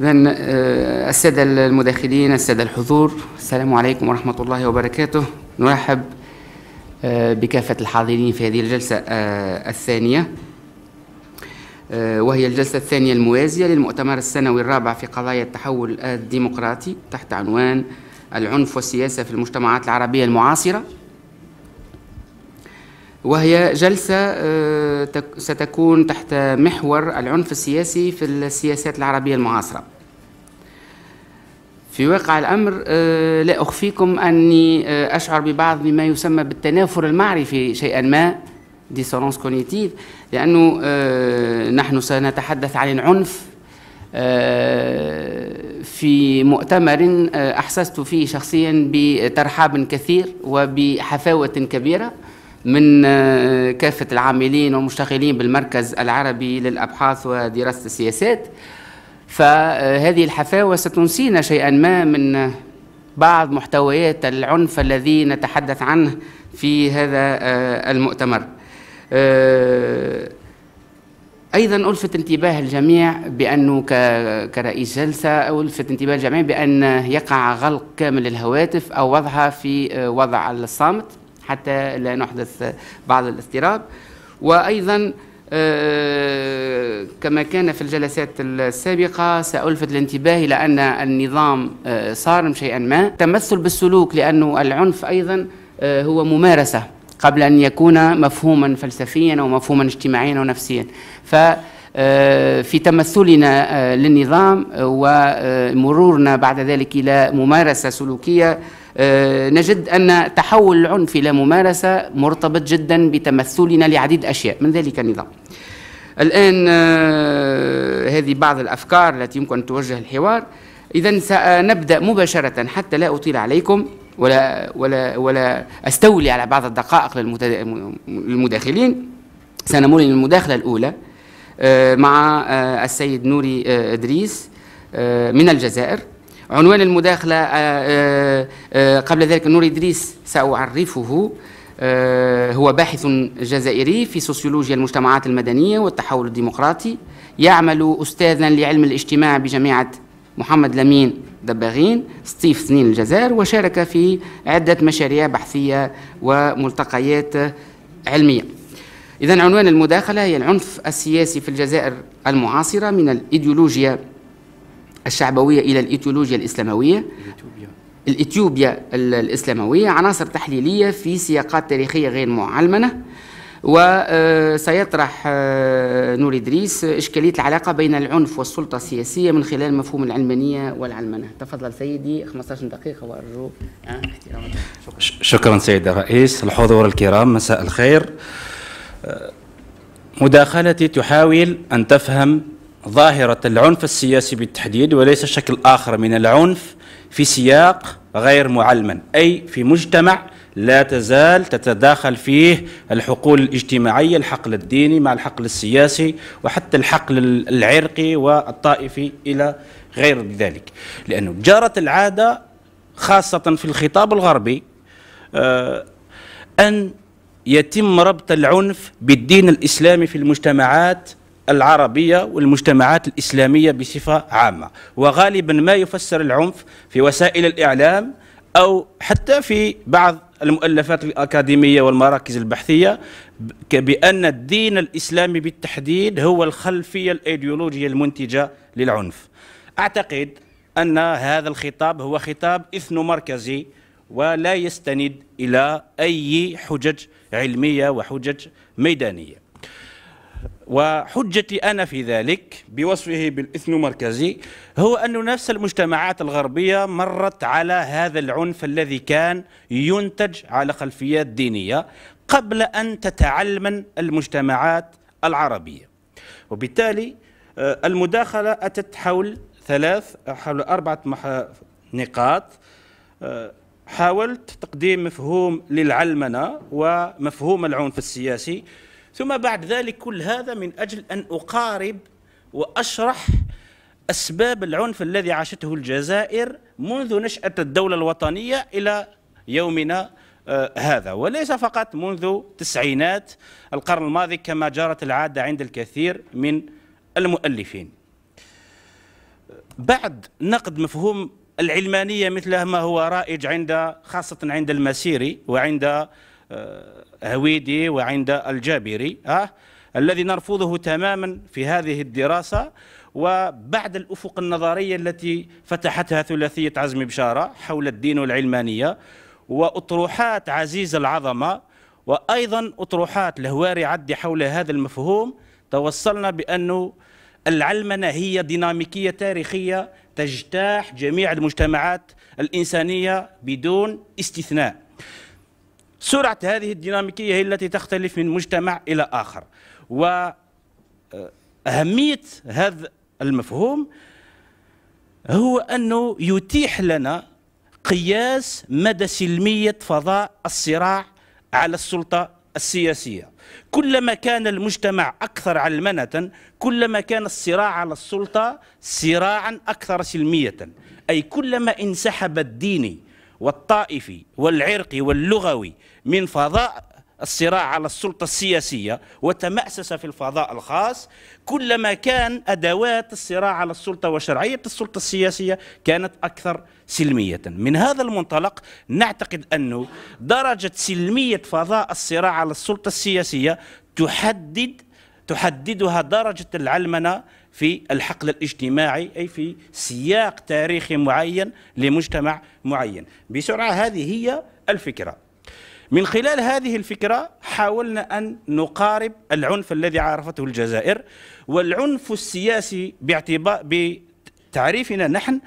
إذا آه، السادة المداخلين السادة الحضور السلام عليكم ورحمة الله وبركاته نرحب آه، بكافة الحاضرين في هذه الجلسة آه، الثانية وهي الجلسة الثانية الموازية للمؤتمر السنوي الرابع في قضايا التحول الديمقراطي تحت عنوان العنف والسياسة في المجتمعات العربية المعاصرة وهي جلسة آه، ستكون تحت محور العنف السياسي في السياسات العربية المعاصرة في واقع الأمر آه، لا أخفيكم أني آه، أشعر ببعض مما يسمى بالتنافر المعرفي شيئا ما ديسونس كونيتيف لأنه نحن سنتحدث عن العنف في مؤتمر أحسست فيه شخصيا بترحاب كثير وبحفاوة كبيرة من آه، كافة العاملين والمشتغلين بالمركز العربي للأبحاث ودراسة السياسات فهذه الحفاوة ستنسينا شيئا ما من بعض محتويات العنف الذي نتحدث عنه في هذا آه، المؤتمر آه، ايضا الفت انتباه الجميع بانه كرئيس جلسه الفت انتباه الجميع بان يقع غلق كامل الهواتف او وضعها في وضع الصامت حتى لا نحدث بعض الاضطراب وأيضا آه، كما كان في الجلسات السابقة سألفت الانتباه إلى أن النظام آه، صارم شيئا ما تمثل بالسلوك لأنه العنف أيضا آه، هو ممارسة قبل أن يكون مفهوما فلسفيا أو مفهوما اجتماعيا أو نفسيا ف في تمثلنا للنظام ومرورنا بعد ذلك إلى ممارسة سلوكية آه، نجد أن تحول العنف إلى ممارسة مرتبط جدا بتمثلنا لعديد أشياء من ذلك النظام الآن آه، هذه بعض الأفكار التي يمكن أن توجه الحوار إذا سنبدأ مباشرة حتى لا أطيل عليكم ولا ولا ولا أستولي على بعض الدقائق للمداخلين سنمر للمداخلة الأولى آه، مع السيد نوري إدريس من الجزائر عنوان المداخلة آه، آه، آه، قبل ذلك نور إدريس سأعرفه هو باحث جزائري في سوسيولوجيا المجتمعات المدنية والتحول الديمقراطي يعمل أستاذا لعلم الاجتماع بجامعة محمد لمين دباغين ستيف سنين الجزائر وشارك في عدة مشاريع بحثية وملتقيات علمية إذا عنوان المداخلة هي العنف السياسي في الجزائر المعاصرة من الإيديولوجيا الشعبوية إلى الإيتيولوجيا الإسلاموية الإثيوبيا الإسلاموية عناصر تحليلية في سياقات تاريخية غير معلمنة وسيطرح آه، آه، نور إدريس إشكالية العلاقة بين العنف والسلطة السياسية من خلال مفهوم العلمانية والعلمنة تفضل سيدي 15 دقيقة وأرجو آه، شكرا. شكرا سيد الرئيس الحضور الكرام مساء الخير مداخلتي تحاول أن تفهم ظاهرة العنف السياسي بالتحديد وليس شكل آخر من العنف في سياق غير معلمن أي في مجتمع لا تزال تتداخل فيه الحقول الاجتماعية الحقل الديني مع الحقل السياسي وحتى الحقل العرقي والطائفي إلى غير ذلك لأنه جرت العادة خاصة في الخطاب الغربي آه، أن يتم ربط العنف بالدين الإسلامي في المجتمعات العربية والمجتمعات الإسلامية بصفة عامة وغالبا ما يفسر العنف في وسائل الإعلام أو حتى في بعض المؤلفات الأكاديمية والمراكز البحثية بأن الدين الإسلامي بالتحديد هو الخلفية الأيديولوجية المنتجة للعنف أعتقد أن هذا الخطاب هو خطاب إثنومركزي ولا يستند إلى أي حجج علمية وحجج ميدانية وحجتي أنا في ذلك بوصفه بالإثنومركزي هو أن نفس المجتمعات الغربية مرت على هذا العنف الذي كان ينتج على خلفيات دينية قبل أن تتعلمن المجتمعات العربية وبالتالي آه، المداخلة أتت حول ثلاث حول أربعة نقاط آه، حاولت تقديم مفهوم للعلمنة ومفهوم العنف السياسي ثم بعد ذلك كل هذا من أجل أن أقارب وأشرح أسباب العنف الذي عاشته الجزائر منذ نشأة الدولة الوطنية إلى يومنا آه، هذا وليس فقط منذ تسعينات القرن الماضي كما جرت العادة عند الكثير من المؤلفين بعد نقد مفهوم العلمانية مثل ما هو رائج عند خاصة عند المسيري وعند آه، هويدي وعند الجابري أه؟ الذي نرفضه تماما في هذه الدراسة وبعد الأفق النظرية التي فتحتها ثلاثية عزم بشارة حول الدين والعلمانية وأطروحات عزيز العظمة وأيضا أطروحات لهواري عدي حول هذا المفهوم توصلنا بأنه العلمنة هي ديناميكية تاريخية تجتاح جميع المجتمعات الإنسانية بدون استثناء سرعة هذه الديناميكية هي التي تختلف من مجتمع إلى آخر وأهمية آه، هذا المفهوم هو أنه يتيح لنا قياس مدى سلمية فضاء الصراع على السلطة السياسية كلما كان المجتمع أكثر علمنة كلما كان الصراع على السلطة صراعا أكثر سلمية أي كلما انسحب الديني والطائفي والعرقي واللغوي من فضاء الصراع على السلطة السياسية وتمأسس في الفضاء الخاص كلما كان أدوات الصراع على السلطة وشرعية السلطة السياسية كانت أكثر سلمية من هذا المنطلق نعتقد أن درجة سلمية فضاء الصراع على السلطة السياسية تحدد تحددها درجة العلمنة في الحقل الاجتماعي أي في سياق تاريخي معين لمجتمع معين بسرعة هذه هي الفكرة من خلال هذه الفكرة حاولنا أن نقارب العنف الذي عرفته الجزائر والعنف السياسي باعتبار تعريفنا نحن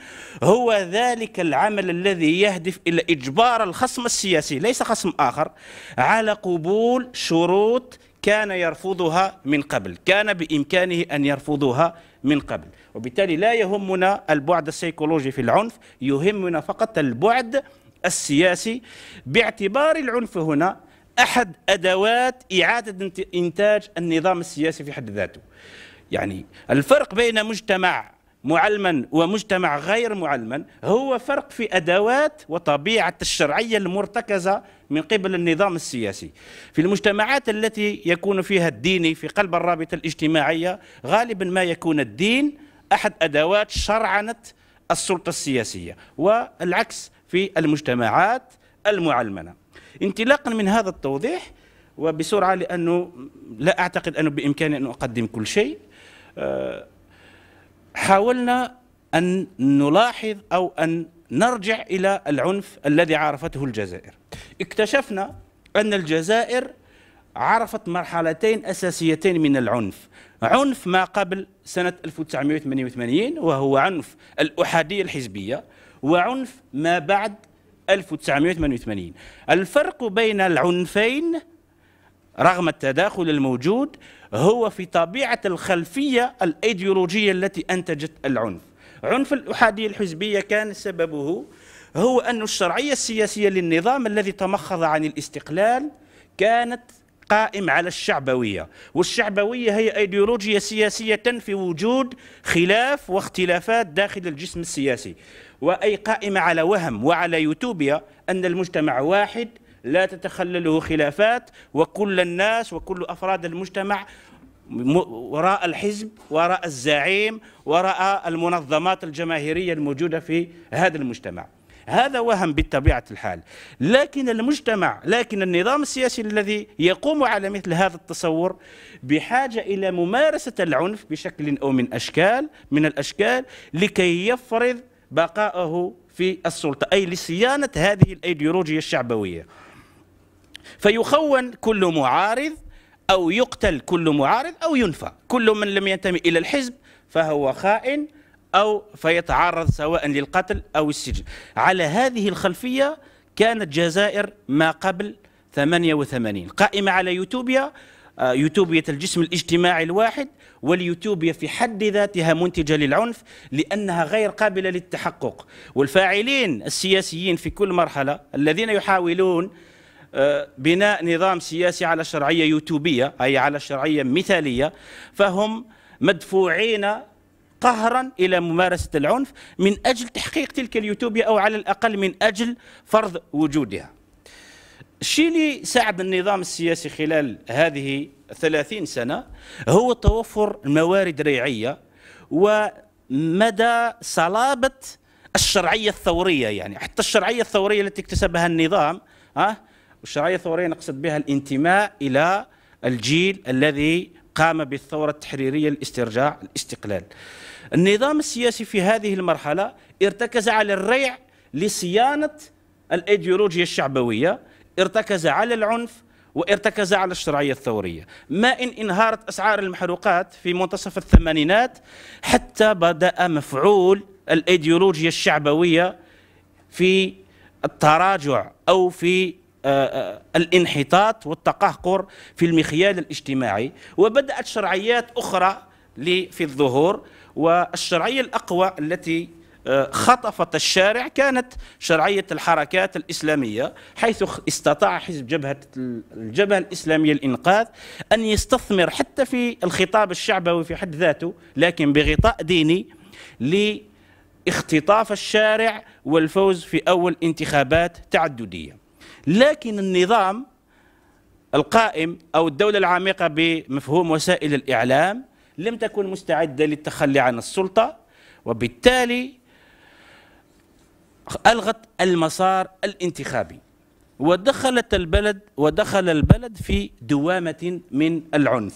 هو ذلك العمل الذي يهدف إلى إجبار الخصم السياسي ليس خصم آخر على قبول شروط كان يرفضها من قبل كان بإمكانه أن يرفضها من قبل وبالتالي لا يهمنا البعد السيكولوجي في العنف يهمنا فقط البعد السياسي باعتبار العنف هنا أحد أدوات إعادة إنتاج النظام السياسي في حد ذاته يعني الفرق بين مجتمع معلما ومجتمع غير معلما هو فرق في ادوات وطبيعه الشرعيه المرتكزه من قبل النظام السياسي. في المجتمعات التي يكون فيها الديني في قلب الرابطه الاجتماعيه غالبا ما يكون الدين احد ادوات شرعنه السلطه السياسيه والعكس في المجتمعات المعلمنه. انطلاقا من هذا التوضيح وبسرعه لانه لا اعتقد انه بامكاني ان اقدم كل شيء آه، حاولنا أن نلاحظ أو أن نرجع إلى العنف الذي عرفته الجزائر اكتشفنا أن الجزائر عرفت مرحلتين أساسيتين من العنف عنف ما قبل سنة 1988 وهو عنف الأحادية الحزبية وعنف ما بعد 1988 الفرق بين العنفين رغم التداخل الموجود هو في طبيعة الخلفية الأيديولوجية التي أنتجت العنف عنف الأحادية الحزبية كان سببه هو أن الشرعية السياسية للنظام الذي تمخض عن الاستقلال كانت قائم على الشعبوية والشعبوية هي أيديولوجيا سياسية تنفي وجود خلاف واختلافات داخل الجسم السياسي وأي قائمة على وهم وعلى يوتوبيا أن المجتمع واحد لا تتخلله خلافات وكل الناس وكل أفراد المجتمع وراء الحزب وراء الزعيم وراء المنظمات الجماهيرية الموجودة في هذا المجتمع هذا وهم بطبيعة الحال لكن المجتمع لكن النظام السياسي الذي يقوم على مثل هذا التصور بحاجة إلى ممارسة العنف بشكل أو من أشكال من الأشكال لكي يفرض بقاءه في السلطة أي لصيانة هذه الأيديولوجية الشعبوية فيخون كل معارض أو يقتل كل معارض أو ينفى كل من لم ينتمي إلى الحزب فهو خائن أو فيتعرض سواء للقتل أو السجن على هذه الخلفية كانت جزائر ما قبل 88 قائمة على يوتوبيا آه، يوتوبية الجسم الاجتماعي الواحد واليوتوبيا في حد ذاتها منتجة للعنف لأنها غير قابلة للتحقق والفاعلين السياسيين في كل مرحلة الذين يحاولون آه، بناء نظام سياسي على شرعية يوتوبية أي على شرعية مثالية فهم مدفوعين قهرا الى ممارسه العنف من اجل تحقيق تلك اليوتوبيا او على الاقل من اجل فرض وجودها. الشيء اللي ساعد النظام السياسي خلال هذه 30 سنه هو توفر موارد ريعيه ومدى صلابه الشرعيه الثوريه يعني حتى الشرعيه الثوريه التي اكتسبها النظام ها والشرعية الثورية نقصد بها الانتماء إلى الجيل الذي قام بالثورة التحريرية لاسترجاع الاستقلال النظام السياسي في هذه المرحلة ارتكز على الريع لصيانة الأيديولوجيا الشعبوية ارتكز على العنف وارتكز على الشرعية الثورية ما إن انهارت أسعار المحروقات في منتصف الثمانينات حتى بدأ مفعول الأيديولوجيا الشعبوية في التراجع أو في آه، آه، الانحطاط والتقهقر في المخيال الاجتماعي وبدأت شرعيات أخرى في الظهور والشرعية الأقوى التي آه، خطفت الشارع كانت شرعية الحركات الإسلامية حيث استطاع حزب جبهة الجبهة الإسلامية الإنقاذ أن يستثمر حتى في الخطاب الشعبوي في حد ذاته لكن بغطاء ديني لاختطاف الشارع والفوز في أول انتخابات تعددية لكن النظام القائم أو الدولة العميقة بمفهوم وسائل الإعلام لم تكن مستعدة للتخلي عن السلطة وبالتالي ألغت المسار الانتخابي ودخلت البلد ودخل البلد في دوامة من العنف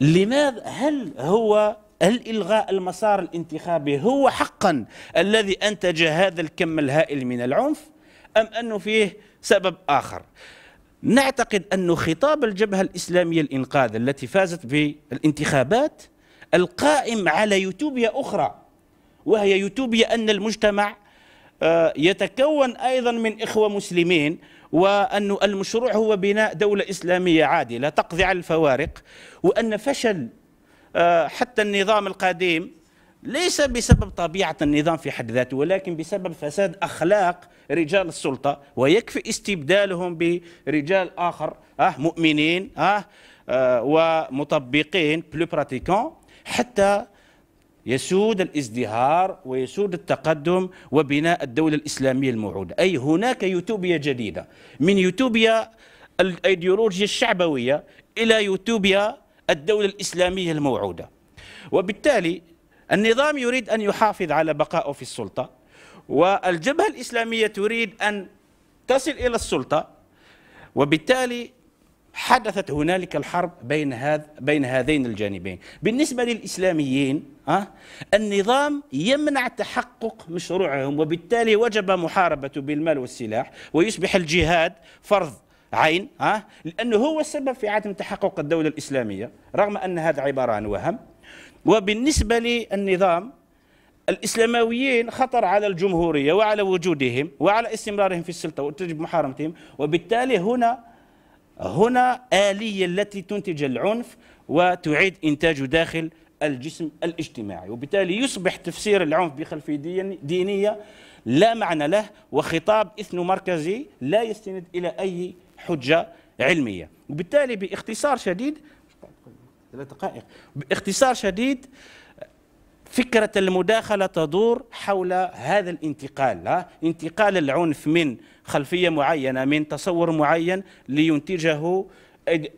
لماذا هل هو هل إلغاء المسار الانتخابي هو حقا الذي أنتج هذا الكم الهائل من العنف أم أنه فيه سبب آخر نعتقد أن خطاب الجبهة الإسلامية الإنقاذ التي فازت بالانتخابات القائم على يوتوبيا أخرى وهي يوتوبيا أن المجتمع آه، يتكون أيضا من إخوة مسلمين وأن المشروع هو بناء دولة إسلامية عادلة تقضي على الفوارق وأن فشل آه، حتى النظام القديم ليس بسبب طبيعة النظام في حد ذاته ولكن بسبب فساد أخلاق رجال السلطة ويكفي استبدالهم برجال آخر أه مؤمنين أه, آه ومطبقين بلو براتيكون حتى يسود الازدهار ويسود التقدم وبناء الدولة الإسلامية الموعودة أي هناك يوتوبيا جديدة من يوتوبيا الأيديولوجيا الشعبوية إلى يوتوبيا الدولة الإسلامية الموعودة وبالتالي النظام يريد أن يحافظ على بقائه في السلطة والجبهة الإسلامية تريد أن تصل إلى السلطة وبالتالي حدثت هنالك الحرب بين هذ بين هذين الجانبين بالنسبة للإسلاميين أه؟ النظام يمنع تحقق مشروعهم وبالتالي وجب محاربته بالمال والسلاح ويصبح الجهاد فرض عين أه؟ لأنه هو السبب في عدم تحقق الدولة الإسلامية رغم أن هذا عبارة عن وهم وبالنسبة للنظام الإسلامويين خطر على الجمهورية وعلى وجودهم وعلى استمرارهم في السلطة وتجب محارمتهم وبالتالي هنا هنا آلية التي تنتج العنف وتعيد إنتاجه داخل الجسم الاجتماعي وبالتالي يصبح تفسير العنف بخلفية دينية لا معنى له وخطاب إثنو مركزي لا يستند إلى أي حجة علمية وبالتالي باختصار شديد ثلاث دقائق باختصار شديد فكرة المداخلة تدور حول هذا الانتقال انتقال العنف من خلفية معينة من تصور معين لينتجه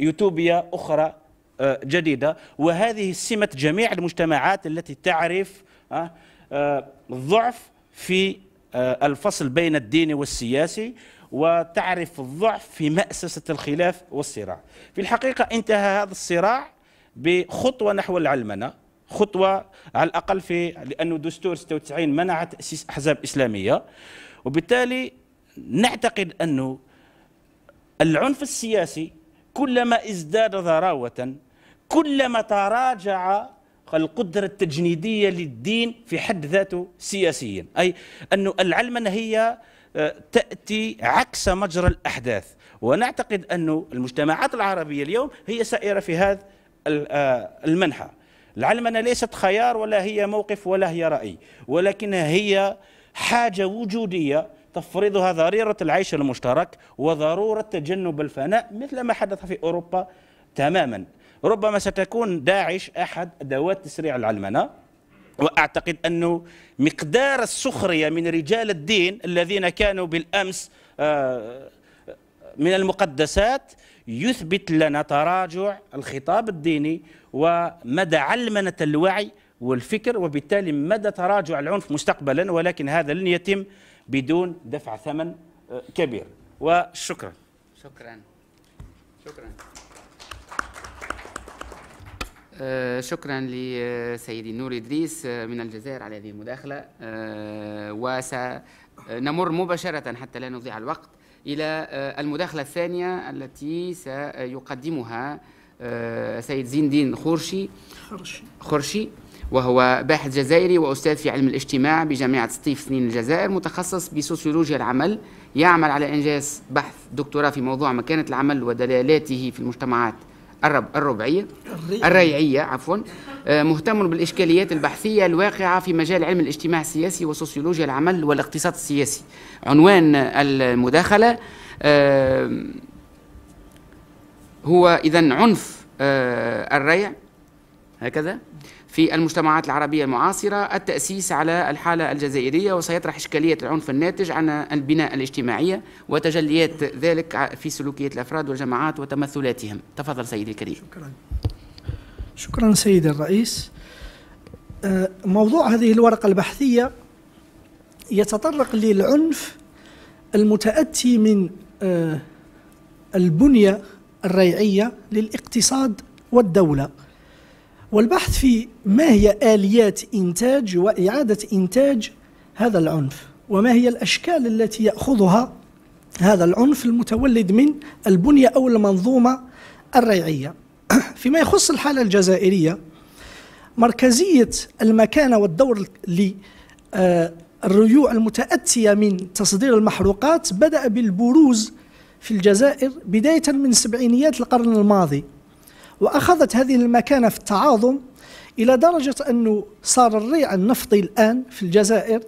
يوتوبيا أخرى آه، جديدة وهذه سمة جميع المجتمعات التي تعرف الضعف آه، في آه، الفصل بين الدين والسياسي وتعرف الضعف في مأسسة الخلاف والصراع في الحقيقة انتهى هذا الصراع بخطوه نحو العلمنه خطوه على الاقل في لانه دستور 96 منع تاسيس احزاب اسلاميه وبالتالي نعتقد انه العنف السياسي كلما ازداد ضراوه كلما تراجع القدرة التجنيدية للدين في حد ذاته سياسيا أي أن العلمنة هي آه، تأتي عكس مجرى الأحداث ونعتقد أن المجتمعات العربية اليوم هي سائرة في هذا آه، المنحة العلمنة ليست خيار ولا هي موقف ولا هي رأي ولكن هي حاجة وجودية تفرضها ضريرة العيش المشترك وضرورة تجنب الفناء مثل ما حدث في أوروبا تماما ربما ستكون داعش أحد أدوات تسريع العلمنة وأعتقد أنه مقدار السخرية من رجال الدين الذين كانوا بالأمس آه، من المقدسات يثبت لنا تراجع الخطاب الديني ومدى علمنة الوعي والفكر وبالتالي مدى تراجع العنف مستقبلا ولكن هذا لن يتم بدون دفع ثمن آه، كبير وشكرا شكرا شكرا آه، شكرا لسيدي آه، نور ادريس من الجزائر على هذه المداخله وسنمر مباشره حتى لا نضيع الوقت إلى آه، المداخلة الثانية التي سيقدمها آه، سيد زين دين خورشي خورشي وهو باحث جزائري وأستاذ في علم الاجتماع بجامعة سطيف سنين الجزائر متخصص بسوسيولوجيا العمل يعمل على إنجاز بحث دكتوراه في موضوع مكانة العمل ودلالاته في المجتمعات الربعية الريعية عفوا آه، مهتم بالإشكاليات البحثية الواقعة في مجال علم الاجتماع السياسي وسوسيولوجيا العمل والاقتصاد السياسي عنوان المداخلة آه، هو إذا عنف آه، الريع هكذا في المجتمعات العربية المعاصرة التأسيس على الحالة الجزائرية وسيطرح إشكالية العنف الناتج عن البناء الاجتماعية وتجليات ذلك في سلوكية الأفراد والجماعات وتمثلاتهم تفضل سيدي الكريم شكرا شكرا سيدي الرئيس آه، موضوع هذه الورقة البحثية يتطرق للعنف المتأتي من آه، البنية الريعية للاقتصاد والدولة والبحث في ما هي آليات إنتاج وإعادة إنتاج هذا العنف وما هي الأشكال التي يأخذها هذا العنف المتولد من البنية أو المنظومة الريعية فيما يخص الحالة الجزائرية مركزية المكانة والدور للريوع آه، المتأتية من تصدير المحروقات بدأ بالبروز في الجزائر بداية من سبعينيات القرن الماضي وأخذت هذه المكانة في التعاظم إلى درجة أنه صار الريع النفطي الآن في الجزائر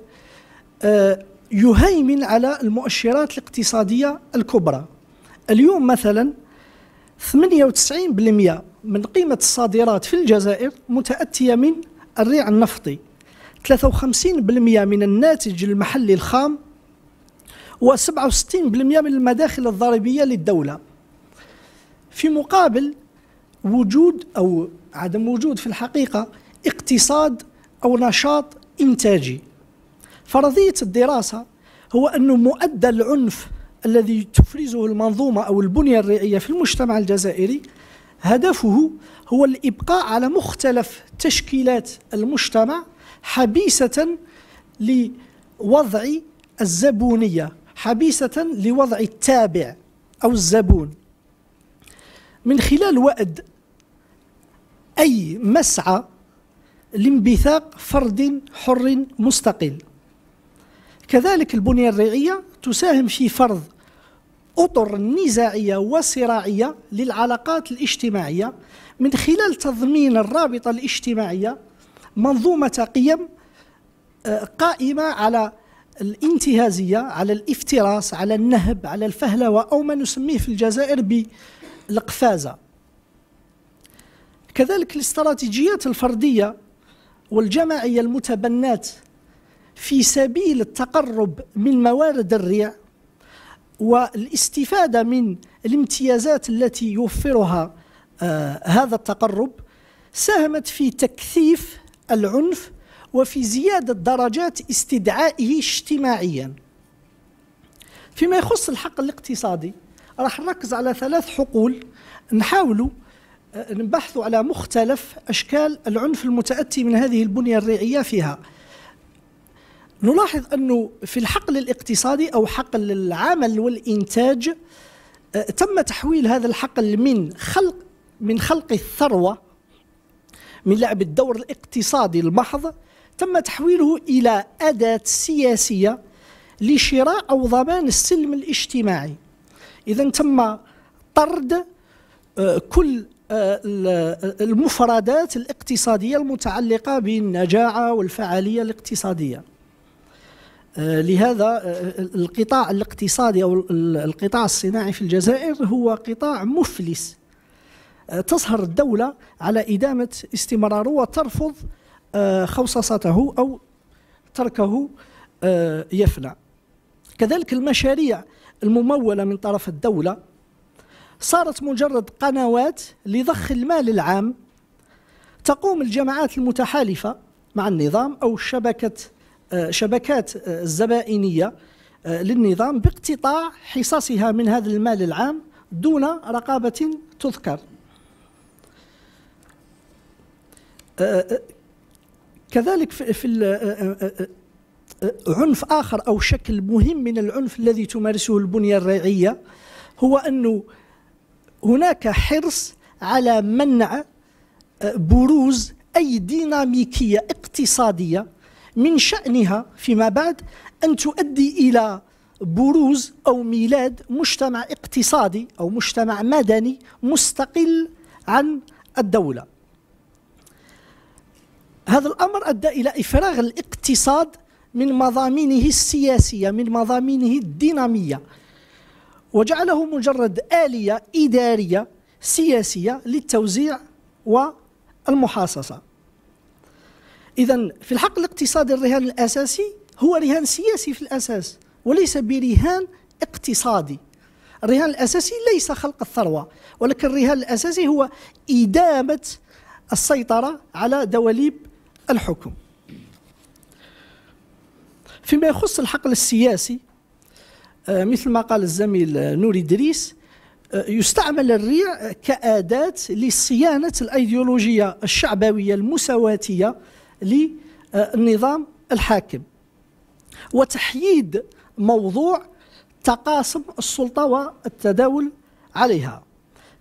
آه، يهيمن على المؤشرات الاقتصادية الكبرى اليوم مثلا 98% من قيمة الصادرات في الجزائر متأتية من الريع النفطي 53% من الناتج المحلي الخام و67% من المداخل الضريبية للدولة في مقابل وجود أو عدم وجود في الحقيقة اقتصاد أو نشاط إنتاجي فرضية الدراسة هو أن مؤدى العنف الذي تفرزه المنظومة أو البنية الريعية في المجتمع الجزائري هدفه هو الإبقاء على مختلف تشكيلات المجتمع حبيسة لوضع الزبونية حبيسة لوضع التابع أو الزبون من خلال وأد أي مسعى لانبثاق فرد حر مستقل كذلك البنية الريعية تساهم في فرض أطر نزاعية وصراعية للعلاقات الاجتماعية من خلال تضمين الرابطة الاجتماعية منظومة قيم آه، قائمة على الانتهازية على الافتراس على النهب على الفهلوة أو ما نسميه في الجزائر بالقفازة كذلك الاستراتيجيات الفردية والجماعية المتبنات في سبيل التقرب من موارد الريع والاستفادة من الامتيازات التي يوفرها آه، هذا التقرب ساهمت في تكثيف العنف وفي زيادة درجات استدعائه اجتماعيا فيما يخص الحق الاقتصادي راح نركز على ثلاث حقول نحاولوا أه، نبحث على مختلف أشكال العنف المتأتي من هذه البنية الريعية فيها نلاحظ أنه في الحقل الاقتصادي أو حقل العمل والإنتاج أه، تم تحويل هذا الحقل من خلق من خلق الثروة من لعب الدور الاقتصادي المحض تم تحويله إلى أداة سياسية لشراء أو ضمان السلم الاجتماعي إذا تم طرد أه، كل المفردات الاقتصادية المتعلقة بالنجاعة والفعالية الاقتصادية آه، لهذا آه، القطاع الاقتصادي أو القطاع الصناعي في الجزائر هو قطاع مفلس آه، تظهر الدولة على إدامة استمراره وترفض خوصصته أو تركه يفنى كذلك المشاريع الممولة من طرف الدولة صارت مجرد قنوات لضخ المال العام تقوم الجماعات المتحالفة مع النظام أو شبكة آه، شبكات آه، الزبائنية آه، للنظام باقتطاع حصصها من هذا المال العام دون رقابة تذكر كذلك في عنف آخر أو شكل مهم من العنف الذي تمارسه البنية الريعية هو أنه هناك حرص على منع آه، بروز أي ديناميكية اقتصادية من شأنها فيما بعد أن تؤدي إلى بروز أو ميلاد مجتمع اقتصادي أو مجتمع مدني مستقل عن الدولة هذا الأمر أدى إلى إفراغ الاقتصاد من مضامينه السياسية من مضامينه الدينامية وجعله مجرد آلية إدارية سياسية للتوزيع والمحاصصة إذا في الحق الاقتصادي الرهان الأساسي هو رهان سياسي في الأساس وليس برهان اقتصادي الرهان الأساسي ليس خلق الثروة ولكن الرهان الأساسي هو إدامة السيطرة على دواليب الحكم فيما يخص الحقل السياسي آه، مثل ما قال الزميل آه، نوري إدريس آه، يستعمل الريع كأداة لصيانة الأيديولوجية الشعبوية المساواتية للنظام الحاكم وتحييد موضوع تقاسم السلطة والتداول عليها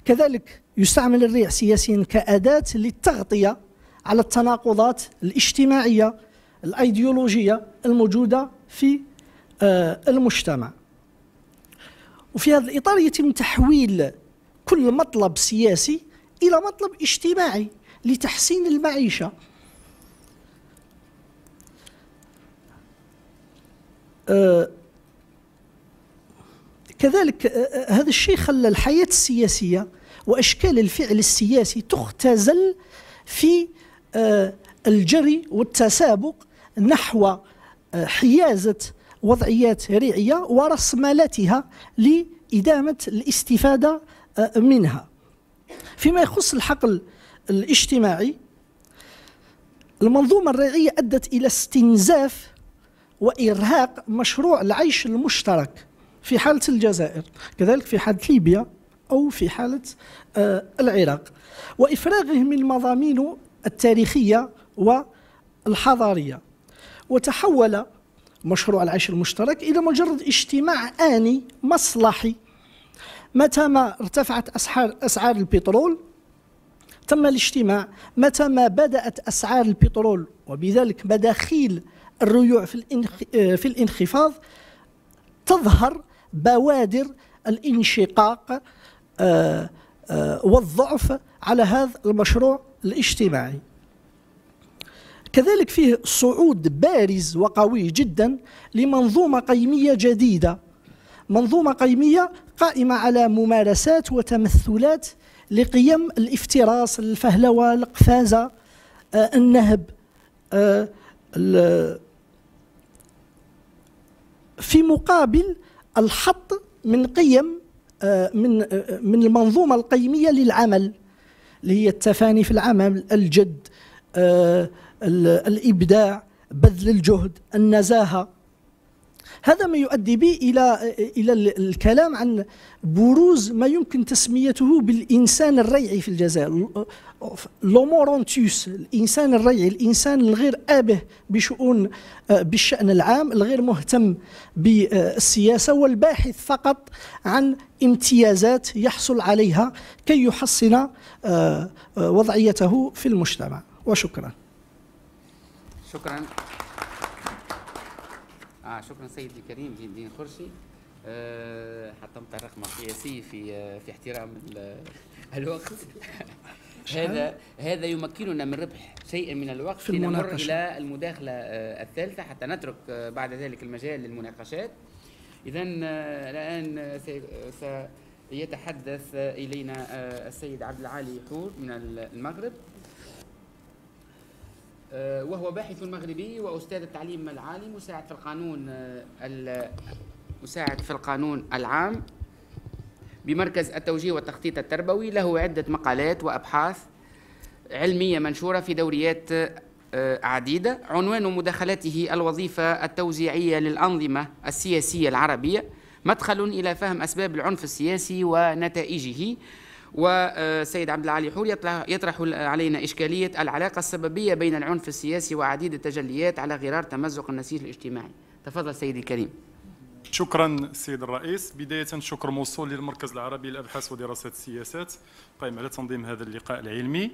كذلك يستعمل الريع سياسيا كأداة للتغطية على التناقضات الاجتماعية الأيديولوجية الموجودة في المجتمع وفي هذا الإطار يتم تحويل كل مطلب سياسي إلى مطلب اجتماعي لتحسين المعيشة أه، كذلك أه، أه، هذا الشيء خلى الحياة السياسية وأشكال الفعل السياسي تختزل في الجري والتسابق نحو حيازة وضعيات ريعية ورسملتها لإدامة الاستفادة آه، منها فيما يخص الحقل الاجتماعي المنظومة الريعية أدت إلى استنزاف وإرهاق مشروع العيش المشترك في حالة الجزائر كذلك في حالة ليبيا أو في حالة آه، العراق وإفراغه من مضامينه التاريخية والحضارية وتحول مشروع العيش المشترك إلى مجرد اجتماع آني مصلحي متى ما ارتفعت أسعار, أسعار البترول تم الاجتماع متى ما بدأت أسعار البترول وبذلك مداخيل الريوع في, الانخ... آه، في الانخفاض تظهر بوادر الانشقاق آه، آه، والضعف على هذا المشروع الاجتماعي كذلك فيه صعود بارز وقوي جدا لمنظومة قيمية جديدة منظومة قيمية قائمة على ممارسات وتمثلات لقيم الافتراس الفهلوة القفازة آه النهب آه في مقابل الحط من قيم آه من آه، من المنظومة القيمية للعمل اللي هي التفاني في العمل الجد آه، الإبداع بذل الجهد النزاهة هذا ما يؤدي بي إلى إلى الكلام عن بروز ما يمكن تسميته بالإنسان الريعي في الجزائر لومورونتيوس الإنسان الريعي الإنسان الغير آبه بشؤون آه، بالشأن العام الغير مهتم بالسياسة والباحث فقط عن امتيازات يحصل عليها كي يحسن آه، آه، وضعيته في المجتمع وشكرا شكرا آه شكرا سيدي الكريم دين دين خرشي آه حطمت الرقم القياسي في آه في احترام آه، الوقت هذا هذا يمكننا من ربح شيء من الوقت في لنمر الى المداخله آه الثالثه حتى نترك آه بعد ذلك المجال للمناقشات اذا آه الان آه، آه، سيتحدث الينا السيد عبد العالي حور من المغرب آه، وهو باحث مغربي وأستاذ التعليم العالي مساعد في القانون آه، مساعد في القانون العام بمركز التوجيه والتخطيط التربوي له عدة مقالات وأبحاث علمية منشورة في دوريات آه، عديدة عنوان مداخلاته الوظيفة التوزيعية للأنظمة السياسية العربية مدخل إلى فهم أسباب العنف السياسي ونتائجه وسيد عبد العالي حور يطرح علينا إشكالية العلاقة السببية بين العنف السياسي وعديد التجليات على غرار تمزق النسيج الاجتماعي تفضل سيدي الكريم شكرا سيد الرئيس بداية شكر موصول للمركز العربي للأبحاث ودراسات السياسات قائم على تنظيم هذا اللقاء العلمي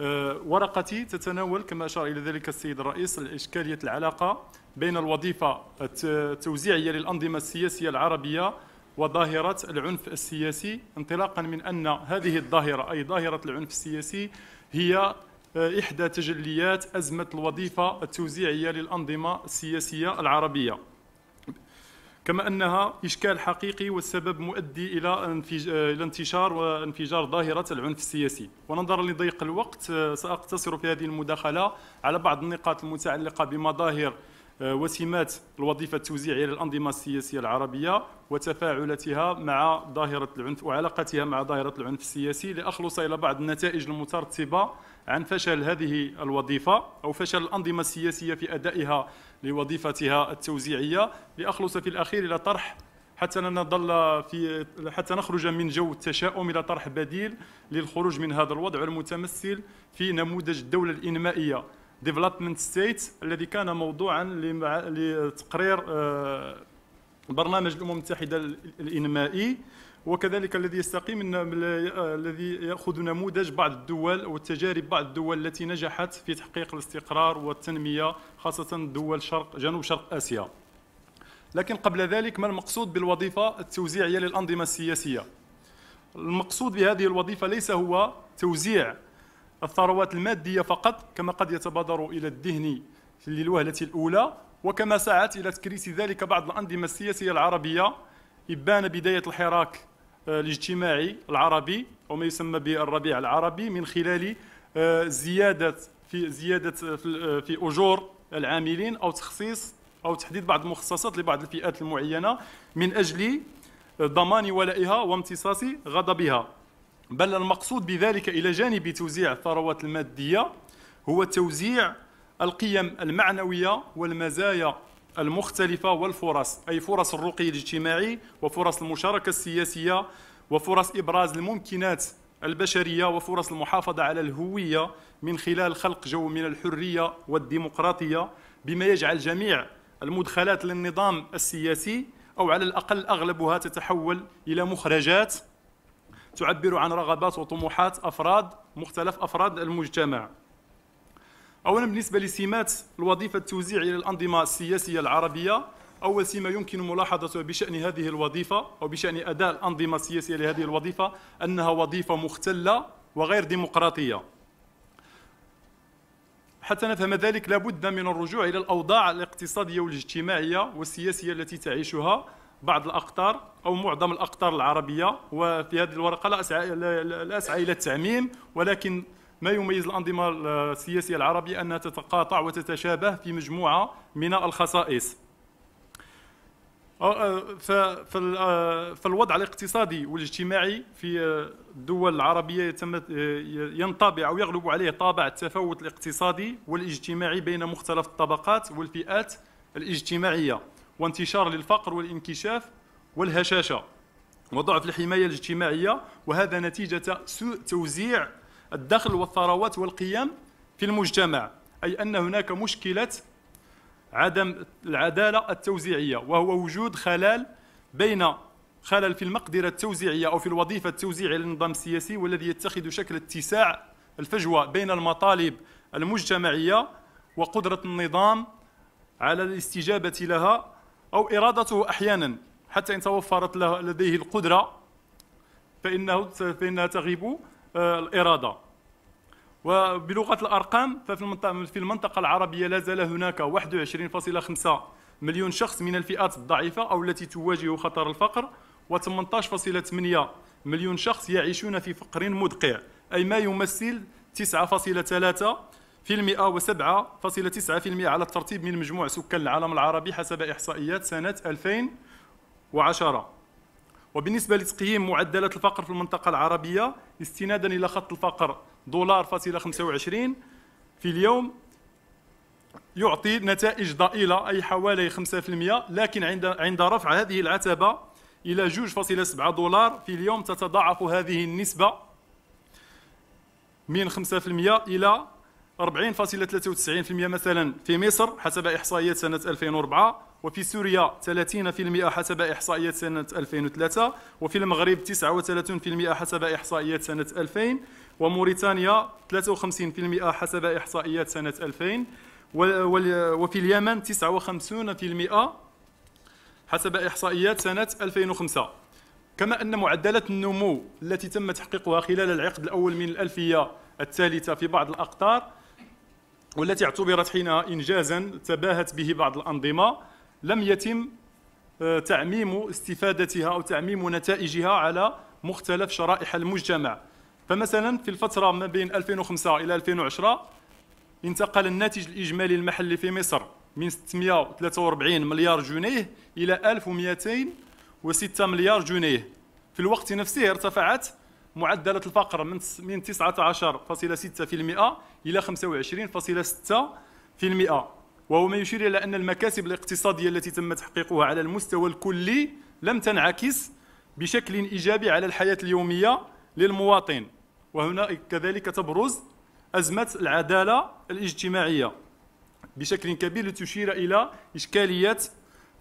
آه، ورقتي تتناول كما أشار إلى ذلك السيد الرئيس إشكالية العلاقة بين الوظيفة التوزيعية للأنظمة السياسية العربية وظاهرة العنف السياسي انطلاقا من أن هذه الظاهرة أي ظاهرة العنف السياسي هي آه، إحدى تجليات أزمة الوظيفة التوزيعية للأنظمة السياسية العربية كما أنها إشكال حقيقي والسبب مؤدي إلى آه، انتشار وانفجار ظاهرة العنف السياسي ونظرا لضيق الوقت آه، سأقتصر في هذه المداخلة على بعض النقاط المتعلقة بمظاهر آه، وسمات الوظيفه التوزيعيه للانظمه السياسيه العربيه وتفاعلاتها مع ظاهره العنف وعلاقتها مع ظاهره العنف السياسي لاخلص الى بعض النتائج المترتبه عن فشل هذه الوظيفه او فشل الانظمه السياسيه في ادائها لوظيفتها التوزيعيه لاخلص في الاخير الى طرح حتى نظل في حتى نخرج من جو التشاؤم الى طرح بديل للخروج من هذا الوضع المتمثل في نموذج الدوله الانمائيه ديفلوبمنت ستيت الذي كان موضوعا لتقرير آه، برنامج الامم المتحده الانمائي وكذلك الذي يستقيم آه، الذي ياخذ نموذج بعض الدول وتجارب بعض الدول التي نجحت في تحقيق الاستقرار والتنميه خاصه دول شرق جنوب شرق اسيا. لكن قبل ذلك ما المقصود بالوظيفه التوزيعيه للانظمه السياسيه؟ المقصود بهذه الوظيفه ليس هو توزيع الثروات المادية فقط كما قد يتبادر إلى الذهن للوهلة الأولى وكما سعت إلى تكريس ذلك بعض الأنظمة السياسية العربية إبان بداية الحراك آه، الاجتماعي العربي أو ما يسمى بالربيع العربي من خلال آه، زيادة في زيادة آه، في أجور العاملين أو تخصيص أو تحديد بعض المخصصات لبعض الفئات المعينة من أجل ضمان ولائها وامتصاص غضبها بل المقصود بذلك إلى جانب توزيع الثروات المادية هو توزيع القيم المعنوية والمزايا المختلفة والفرص أي فرص الرقي الاجتماعي وفرص المشاركة السياسية وفرص إبراز الممكنات البشرية وفرص المحافظة على الهوية من خلال خلق جو من الحرية والديمقراطية بما يجعل جميع المدخلات للنظام السياسي أو على الأقل أغلبها تتحول إلى مخرجات تعبر عن رغبات وطموحات افراد مختلف افراد المجتمع اولا بالنسبه لسمات الوظيفه التوزيع الى الانظمه السياسيه العربيه اول سمه يمكن ملاحظتها بشان هذه الوظيفه او بشان اداء الانظمه السياسيه لهذه الوظيفه انها وظيفه مختله وغير ديمقراطيه حتى نفهم ذلك لابد من الرجوع الى الاوضاع الاقتصاديه والاجتماعيه والسياسيه التي تعيشها بعض الأقطار أو معظم الأقطار العربية وفي هذه الورقة لا أسعى, لا أسعى إلى التعميم ولكن ما يميز الأنظمة السياسية العربية أنها تتقاطع وتتشابه في مجموعة من الخصائص أه، فالوضع أه، الاقتصادي والاجتماعي في الدول العربية أه، ينطبع أو يغلب عليه طابع التفاوت الاقتصادي والاجتماعي بين مختلف الطبقات والفئات الاجتماعية وانتشار للفقر والانكشاف والهشاشه وضعف الحمايه الاجتماعيه وهذا نتيجه سوء توزيع الدخل والثروات والقيم في المجتمع اي ان هناك مشكله عدم العداله التوزيعيه وهو وجود خلال بين خلل في المقدره التوزيعيه او في الوظيفه التوزيعيه للنظام السياسي والذي يتخذ شكل اتساع الفجوه بين المطالب المجتمعيه وقدره النظام على الاستجابه لها أو إرادته أحيانا حتى إن توفرت لديه القدرة فإنه فإنها تغيب آه، الإرادة وبلغة الأرقام ففي المنطقة العربية لا زال هناك 21.5 مليون شخص من الفئات الضعيفة أو التي تواجه خطر الفقر و18.8 مليون شخص يعيشون في فقر مدقع أي ما يمثل 9.3 في المئة وسبعة فاصلة تسعة في المئة على الترتيب من مجموع سكان العالم العربي حسب إحصائيات سنة 2010 وبالنسبة لتقييم معدلات الفقر في المنطقة العربية استنادا إلى خط الفقر دولار فاصلة 25 في اليوم يعطي نتائج ضئيلة أي حوالي 5% لكن عند عند رفع هذه العتبة إلى 2.7 دولار في اليوم تتضاعف هذه النسبة من 5% إلى 40.93% مثلا في مصر حسب إحصائيات سنة 2004 وفي سوريا 30% حسب إحصائيات سنة 2003 وفي المغرب 39% حسب إحصائيات سنة 2000 وموريتانيا 53% حسب إحصائيات سنة 2000 وفي اليمن 59% حسب إحصائيات سنة 2005 كما أن معدلات النمو التي تم تحقيقها خلال العقد الأول من الألفية الثالثة في بعض الأقطار والتي اعتبرت حينها إنجازا تباهت به بعض الأنظمة لم يتم آه، تعميم استفادتها أو تعميم نتائجها على مختلف شرائح المجتمع فمثلا في الفترة ما بين 2005 إلى 2010 انتقل الناتج الإجمالي المحلي في مصر من 643 مليار جنيه إلى 1206 مليار جنيه في الوقت نفسه ارتفعت معدلات الفقر من من 19.6% الى 25.6% وهو ما يشير الى ان المكاسب الاقتصاديه التي تم تحقيقها على المستوى الكلي لم تنعكس بشكل ايجابي على الحياه اليوميه للمواطن وهنا كذلك تبرز ازمه العداله الاجتماعيه بشكل كبير لتشير الى اشكاليه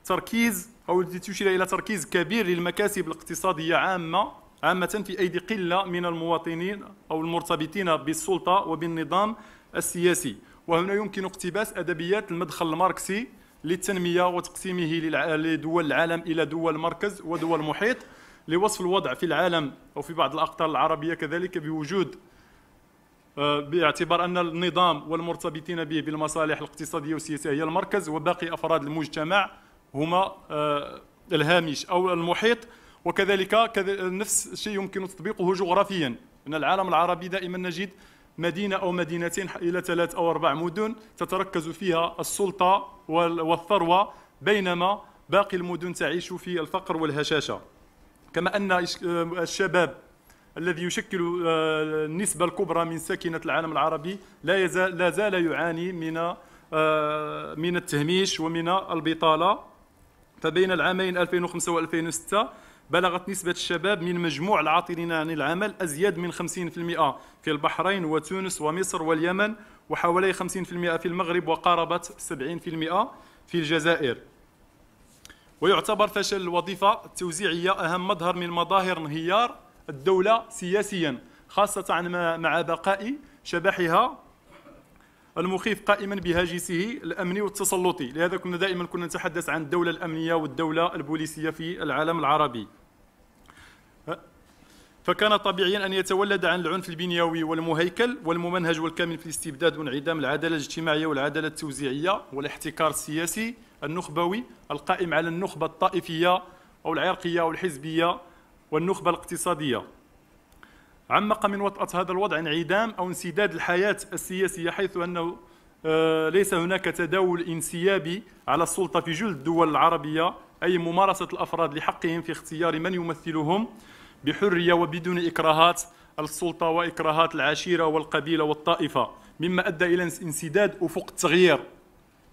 تركيز او لتشير الى تركيز كبير للمكاسب الاقتصاديه عامه عامة في أيدي قلة من المواطنين أو المرتبطين بالسلطة وبالنظام السياسي وهنا يمكن اقتباس أدبيات المدخل الماركسي للتنمية وتقسيمه لدول العالم إلى دول مركز ودول محيط لوصف الوضع في العالم أو في بعض الأقطار العربية كذلك بوجود آه، باعتبار أن النظام والمرتبطين به بالمصالح الاقتصادية والسياسية هي المركز وباقي أفراد المجتمع هما آه، الهامش أو المحيط وكذلك نفس الشيء يمكن تطبيقه جغرافيا من العالم العربي دائما نجد مدينة أو مدينتين إلى ثلاث أو أربع مدن تتركز فيها السلطة والثروة بينما باقي المدن تعيش في الفقر والهشاشة كما أن آه، الشباب الذي يشكل آه، النسبة الكبرى من ساكنة العالم العربي لا يزال لا زال يعاني من آه، من التهميش ومن البطالة فبين العامين 2005 و2006 بلغت نسبة الشباب من مجموع العاطلين عن العمل أزيد من 50% في البحرين وتونس ومصر واليمن وحوالي 50% في المغرب وقاربة 70% في الجزائر ويعتبر فشل الوظيفة التوزيعية أهم مظهر من مظاهر انهيار الدولة سياسيا خاصة مع بقاء شبحها المخيف قائما بهاجسه الامني والتسلطي لهذا كنا دائما كنا نتحدث عن الدوله الامنيه والدوله البوليسيه في العالم العربي فكان طبيعيا ان يتولد عن العنف البنيوي والمهيكل والممنهج والكامل في الاستبداد وانعدام العداله الاجتماعيه والعداله التوزيعيه والاحتكار السياسي النخبوي القائم على النخبه الطائفيه او العرقيه او الحزبيه والنخبه الاقتصاديه عمق من وطأة هذا الوضع انعدام أو انسداد الحياة السياسية حيث أنه آه، ليس هناك تداول انسيابي على السلطة في جل الدول العربية أي ممارسة الأفراد لحقهم في اختيار من يمثلهم بحرية وبدون إكراهات السلطة وإكراهات العشيرة والقبيلة والطائفة مما أدى إلى انسداد أفق التغيير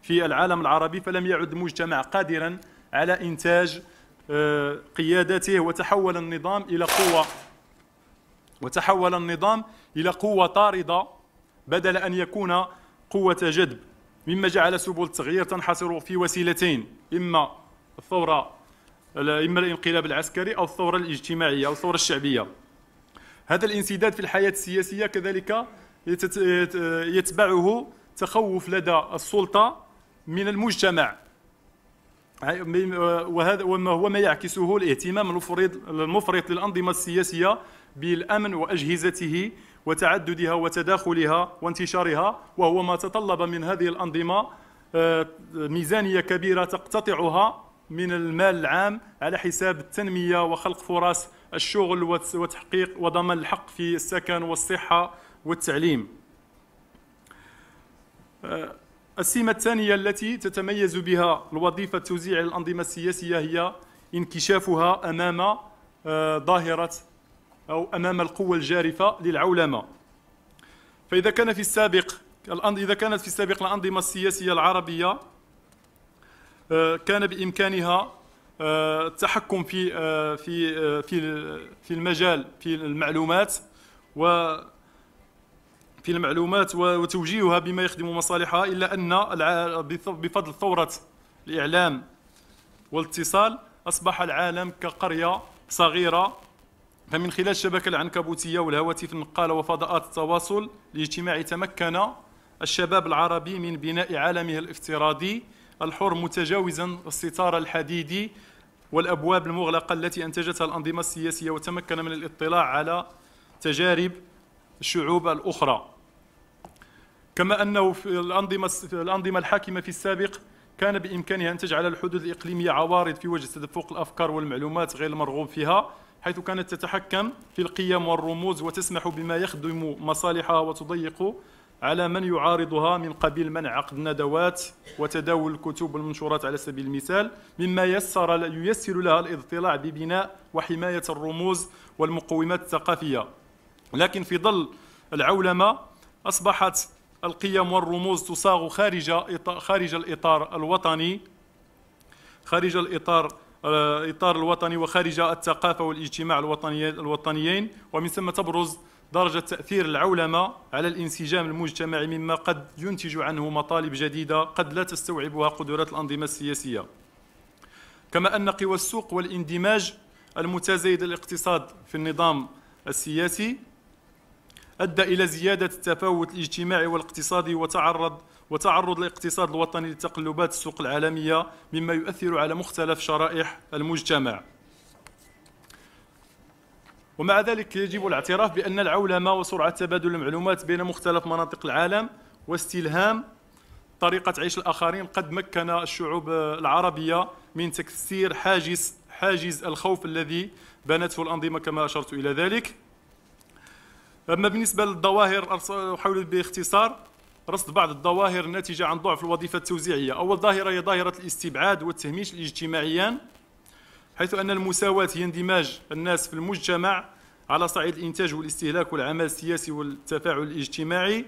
في العالم العربي فلم يعد المجتمع قادرا على إنتاج آه، قيادته وتحول النظام إلى قوة وتحول النظام إلى قوة طاردة بدل أن يكون قوة جذب مما جعل سبل التغيير تنحصر في وسيلتين إما الثورة إما الانقلاب العسكري أو الثورة الاجتماعية أو الثورة الشعبية هذا الانسداد في الحياة السياسية كذلك يتبعه تخوف لدى السلطة من المجتمع وهذا وما هو ما يعكسه الاهتمام المفرط للأنظمة السياسية بالأمن وأجهزته وتعددها وتداخلها وانتشارها وهو ما تطلب من هذه الأنظمة آه، ميزانية كبيرة تقتطعها من المال العام على حساب التنمية وخلق فرص الشغل وتحقيق وضمان الحق في السكن والصحة والتعليم آه، السمة الثانية التي تتميز بها الوظيفة التوزيع الأنظمة السياسية هي انكشافها أمام آه، ظاهرة أو أمام القوة الجارفة للعولمة فإذا كان في السابق إذا كانت في السابق الأنظمة السياسية العربية آه، كان بإمكانها آه، التحكم في في في في المجال في المعلومات و في المعلومات وتوجيهها بما يخدم مصالحها إلا أن بفضل ثورة الإعلام والاتصال أصبح العالم كقرية صغيرة فمن خلال الشبكة العنكبوتية والهواتف النقالة وفضاءات التواصل الاجتماعي تمكن الشباب العربي من بناء عالمه الافتراضي الحر متجاوزا الستار الحديدي والابواب المغلقه التي انتجتها الانظمه السياسيه وتمكن من الاطلاع على تجارب الشعوب الاخرى كما أنه في الأنظمة, الأنظمة الحاكمة في السابق كان بإمكانها أن تجعل الحدود الإقليمية عوارض في وجه تدفق الأفكار والمعلومات غير المرغوب فيها حيث كانت تتحكم في القيم والرموز وتسمح بما يخدم مصالحها وتضيق على من يعارضها من قبيل منع عقد ندوات وتداول الكتب والمنشورات على سبيل المثال مما يسر ييسر لها الاضطلاع ببناء وحماية الرموز والمقومات الثقافية لكن في ظل العولمة أصبحت القيم والرموز تصاغ خارج خارج الإطار الوطني خارج الإطار الإطار آه، الوطني وخارج الثقافة والاجتماع الوطنيين ومن ثم تبرز درجة تأثير العولمة على الانسجام المجتمعي مما قد ينتج عنه مطالب جديدة قد لا تستوعبها قدرات الأنظمة السياسية كما أن قوى السوق والاندماج المتزايد الاقتصاد في النظام السياسي أدى إلى زيادة التفاوت الاجتماعي والاقتصادي وتعرض وتعرض الاقتصاد الوطني لتقلبات السوق العالمية مما يؤثر على مختلف شرائح المجتمع ومع ذلك يجب الاعتراف بأن العولمة وسرعة تبادل المعلومات بين مختلف مناطق العالم واستلهام طريقة عيش الآخرين قد مكن الشعوب العربية من تكسير حاجز حاجز الخوف الذي بنته الأنظمة كما أشرت إلى ذلك اما بالنسبه للظواهر احاول باختصار رصد بعض الظواهر الناتجه عن ضعف الوظيفه التوزيعيه اول ظاهره هي ظاهره الاستبعاد والتهميش الاجتماعيان حيث ان المساواه هي اندماج الناس في المجتمع على صعيد الانتاج والاستهلاك والعمل السياسي والتفاعل الاجتماعي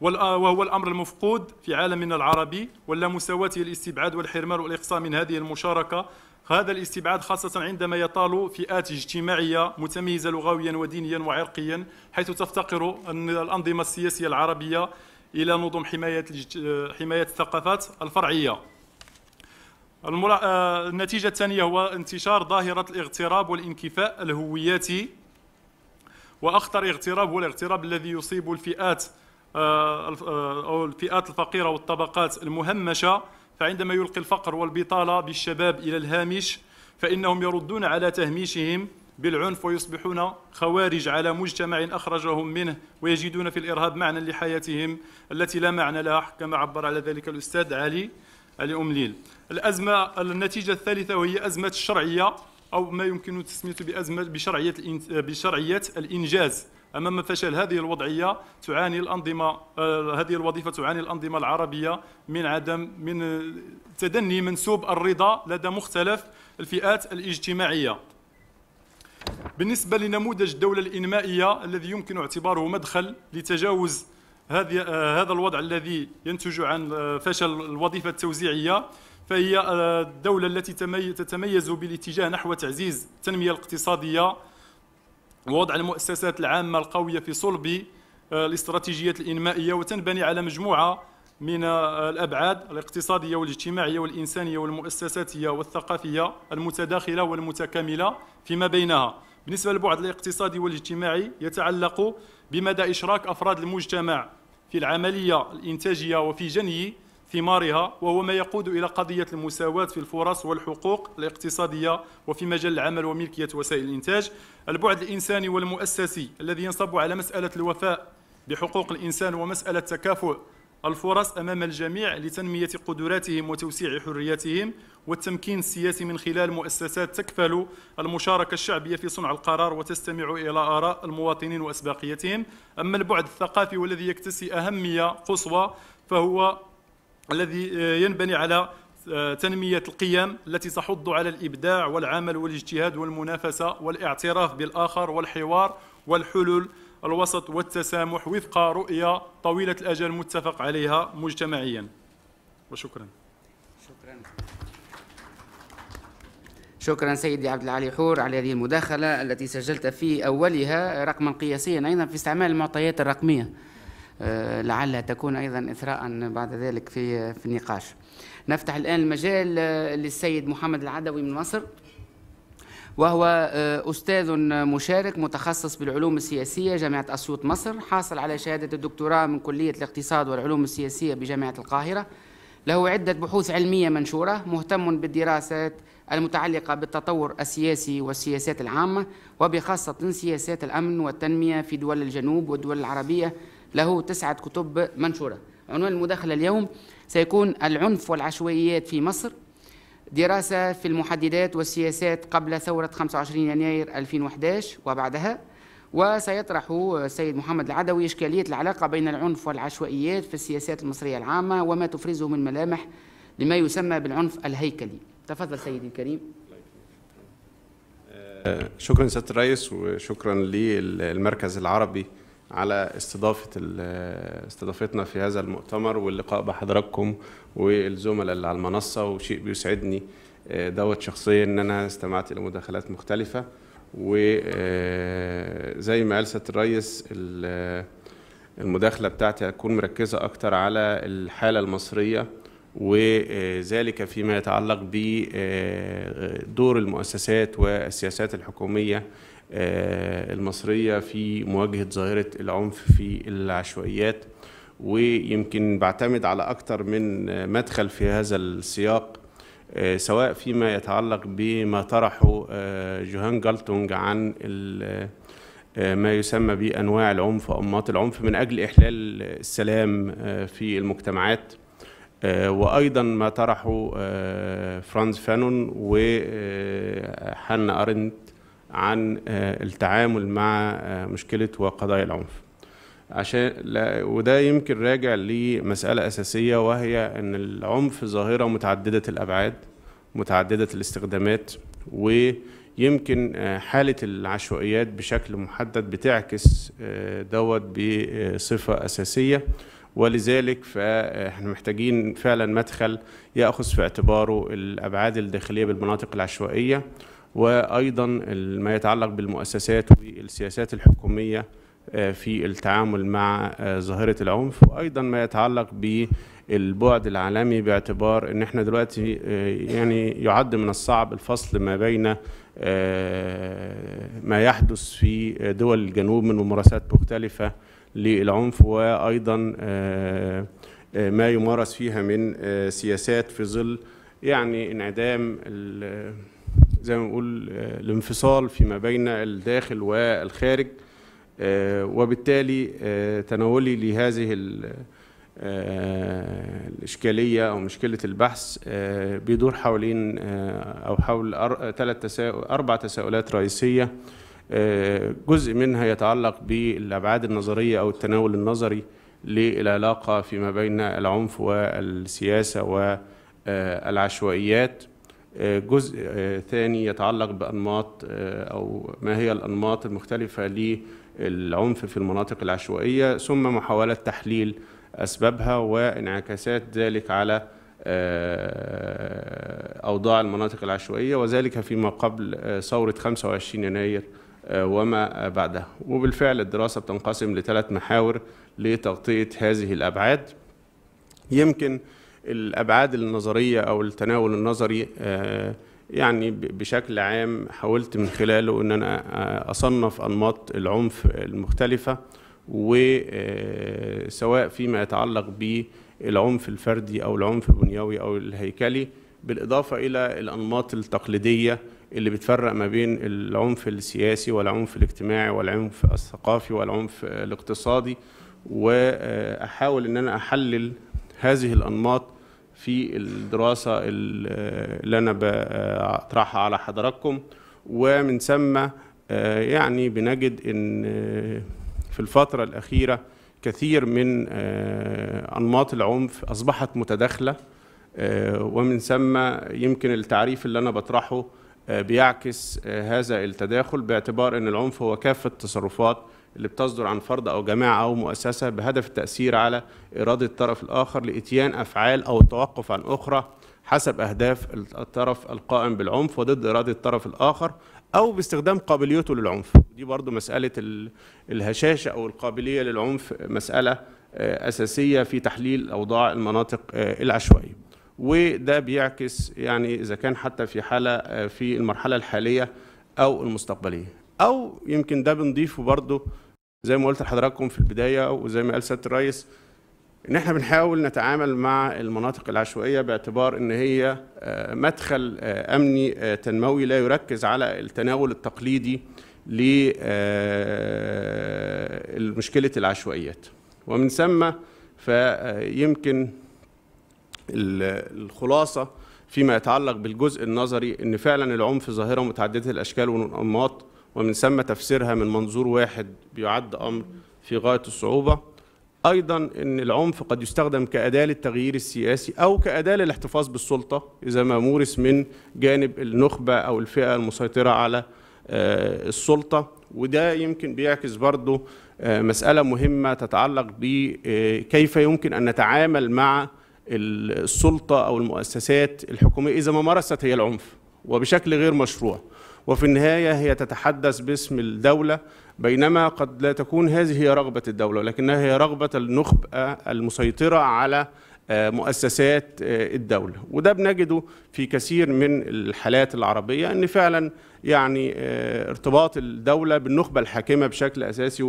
وهو الامر المفقود في عالمنا العربي واللامساواه هي الاستبعاد والحرمان والاقصاء من هذه المشاركه هذا الاستبعاد خاصة عندما يطال فئات اجتماعية متميزة لغويا ودينيا وعرقيا حيث تفتقر الأنظمة السياسية العربية إلى نظم حماية حماية الثقافات الفرعية. آه، النتيجة الثانية هو انتشار ظاهرة الاغتراب والانكفاء الهوياتي وأخطر اغتراب هو الاغتراب الذي يصيب الفئات آه، آه، أو الفئات الفقيرة والطبقات المهمشة فعندما يلقي الفقر والبطالة بالشباب إلى الهامش فإنهم يردون على تهميشهم بالعنف ويصبحون خوارج على مجتمع أخرجهم منه ويجدون في الإرهاب معنى لحياتهم التي لا معنى لها كما عبر على ذلك الأستاذ علي علي أمليل الأزمة النتيجة الثالثة وهي أزمة الشرعية أو ما يمكن تسميته بأزمة بشرعية بشرعية الإنجاز امام فشل هذه الوضعيه تعاني الانظمه آه، هذه الوظيفه تعاني الانظمه العربيه من عدم من تدني منسوب الرضا لدى مختلف الفئات الاجتماعيه بالنسبه لنموذج الدوله الانمائيه الذي يمكن اعتباره مدخل لتجاوز هذه آه، هذا الوضع الذي ينتج عن آه، فشل الوظيفه التوزيعيه فهي الدوله التي تتميز بالاتجاه نحو تعزيز التنميه الاقتصاديه ووضع المؤسسات العامة القوية في صلب آه، الاستراتيجيات الإنمائية وتنبني على مجموعة من آه، الأبعاد الاقتصادية والاجتماعية والإنسانية والمؤسساتية والثقافية المتداخلة والمتكاملة فيما بينها بالنسبة للبعد الاقتصادي والاجتماعي يتعلق بمدى إشراك أفراد المجتمع في العملية الإنتاجية وفي جني ثمارها وهو ما يقود إلى قضية المساواة في الفرص والحقوق الاقتصادية وفي مجال العمل وملكية وسائل الإنتاج البعد الإنساني والمؤسسي الذي ينصب على مسألة الوفاء بحقوق الإنسان ومسألة تكافؤ الفرص أمام الجميع لتنمية قدراتهم وتوسيع حرياتهم والتمكين السياسي من خلال مؤسسات تكفل المشاركة الشعبية في صنع القرار وتستمع إلى آراء المواطنين وأسباقيتهم أما البعد الثقافي والذي يكتسي أهمية قصوى فهو الذي آه، ينبني على آه، تنمية القيم التي تحض على الإبداع والعمل والاجتهاد والمنافسة والاعتراف بالآخر والحوار والحلول الوسط والتسامح وفق رؤية طويلة الأجل متفق عليها مجتمعيا وشكرا شكرا شكرا سيدي عبد العالي حور على هذه المداخلة التي سجلت في أولها رقما قياسيا أيضا في استعمال المعطيات الرقمية آه، لعلها تكون أيضا إثراء بعد ذلك في في النقاش نفتح الآن المجال آه، للسيد محمد العدوي من مصر وهو آه، أستاذ مشارك متخصص بالعلوم السياسية جامعة أسيوط مصر حاصل على شهادة الدكتوراه من كلية الاقتصاد والعلوم السياسية بجامعة القاهرة له عدة بحوث علمية منشورة مهتم بالدراسات المتعلقة بالتطور السياسي والسياسات العامة وبخاصة سياسات الأمن والتنمية في دول الجنوب والدول العربية له تسعة كتب منشورة عنوان المداخلة اليوم سيكون العنف والعشوائيات في مصر دراسة في المحددات والسياسات قبل ثورة 25 يناير 2011 وبعدها وسيطرح السيد محمد العدوي إشكالية العلاقة بين العنف والعشوائيات في السياسات المصرية العامة وما تفرزه من ملامح لما يسمى بالعنف الهيكلي تفضل سيدي الكريم آه، شكرا سيادة الرئيس وشكرا للمركز العربي على استضافه استضافتنا في هذا المؤتمر واللقاء بحضراتكم والزملاء اللي على المنصه وشيء بيسعدني آه، دوت شخصيا ان انا استمعت الى مداخلات مختلفه وزي آه، ما قال سياده الريس المداخله بتاعتي هتكون مركزه اكتر على الحاله المصريه وذلك آه، فيما يتعلق بدور المؤسسات والسياسات الحكوميه آه، المصرية في مواجهة ظاهرة العنف في العشوائيات ويمكن بعتمد على أكثر من مدخل في هذا السياق آه، سواء فيما يتعلق بما طرحه آه، جوهان جالتونج عن ما يسمى بأنواع العنف وأنماط العنف من أجل إحلال السلام في المجتمعات وأيضا ما طرحه فرانز فانون وحنا أرنت عن آه، التعامل مع آه، مشكله وقضايا العنف عشان لا وده يمكن راجع لمساله اساسيه وهي ان العنف ظاهره متعدده الابعاد متعدده الاستخدامات ويمكن آه، حاله العشوائيات بشكل محدد بتعكس دوت بصفه اساسيه ولذلك فاحنا محتاجين فعلا مدخل ياخذ في اعتباره الابعاد الداخليه بالمناطق العشوائيه وايضا ما يتعلق بالمؤسسات والسياسات الحكوميه آه، في التعامل مع آه، ظاهره العنف وايضا ما يتعلق بالبعد العالمي باعتبار ان احنا دلوقتي آه، يعني يعد من الصعب الفصل ما بين ما يحدث في دول الجنوب من ممارسات مختلفه للعنف وايضا ما يمارس فيها من سياسات في ظل يعني انعدام زي ما نقول آه، الانفصال فيما بين الداخل والخارج آه، وبالتالي آه، تناولي لهذه الإشكالية أو مشكلة البحث بيدور حوالين أو حول ثلاث تساؤل أربع تساؤلات رئيسية جزء منها يتعلق بالأبعاد النظرية أو التناول النظري للعلاقة فيما بين العنف والسياسة والعشوائيات جزء آه، ثاني يتعلق بأنماط آه، أو ما هي الأنماط المختلفة للعنف في المناطق العشوائية ثم محاولة تحليل أسبابها وانعكاسات ذلك على آه، أوضاع المناطق العشوائية وذلك فيما قبل ثورة 25 يناير وما بعدها وبالفعل الدراسة بتنقسم لثلاث محاور لتغطية هذه الأبعاد يمكن الابعاد النظريه او التناول النظري آه، يعني بشكل عام حاولت من خلاله ان انا آه، اصنف انماط العنف المختلفه وسواء آه، فيما يتعلق بالعنف الفردي او العنف البنيوي او الهيكلي بالاضافه الى الانماط التقليديه اللي بتفرق ما بين العنف السياسي والعنف الاجتماعي والعنف الثقافي والعنف الاقتصادي واحاول ان انا احلل هذه الانماط في الدراسة اللي أنا بطرحها على حضراتكم ومن ثم آه، يعني بنجد إن آه، في الفترة الأخيرة كثير من آه، أنماط العنف أصبحت متداخلة ومن ثم يمكن التعريف اللي أنا بطرحه بيعكس هذا التداخل باعتبار أن العنف هو كافة تصرفات اللي بتصدر عن فرد أو جماعة أو مؤسسة بهدف التأثير على إرادة الطرف الآخر لإتيان أفعال أو التوقف عن أخرى حسب أهداف الطرف القائم بالعنف وضد إرادة الطرف الآخر أو باستخدام قابليته للعنف دي برضو مسألة الهشاشة أو القابلية للعنف مسألة آه، أساسية في تحليل أوضاع المناطق آه، العشوائية وده بيعكس يعني إذا كان حتى في حالة آه، في المرحلة الحالية أو المستقبلية أو يمكن ده بنضيفه برضو زي ما قلت لحضراتكم في البدايه وزي ما قال سياده الرئيس ان احنا بنحاول نتعامل مع المناطق العشوائيه باعتبار ان هي آه، مدخل آه، امني آه، تنموي لا يركز على التناول التقليدي لمشكله العشوائيات ومن ثم فيمكن الخلاصه فيما يتعلق بالجزء النظري ان فعلا العنف ظاهره متعدده الاشكال والانماط ومن ثم تفسيرها من منظور واحد بيعد أمر في غاية الصعوبة أيضا أن العنف قد يستخدم كأداة للتغيير السياسي أو كأداة للاحتفاظ بالسلطة إذا ما مورس من جانب النخبة أو الفئة المسيطرة على آه، السلطة وده يمكن بيعكس برضه آه، مسألة مهمة تتعلق بكيف آه، يمكن أن نتعامل مع السلطة أو المؤسسات الحكومية إذا ما مارست هي العنف وبشكل غير مشروع وفي النهاية هي تتحدث باسم الدولة بينما قد لا تكون هذه هي رغبة الدولة ولكنها هي رغبة النخبة المسيطرة على آه، مؤسسات آه، الدولة وده بنجده في كثير من الحالات العربية أن فعلا يعني آه، ارتباط الدولة بالنخبة الحاكمة بشكل أساسي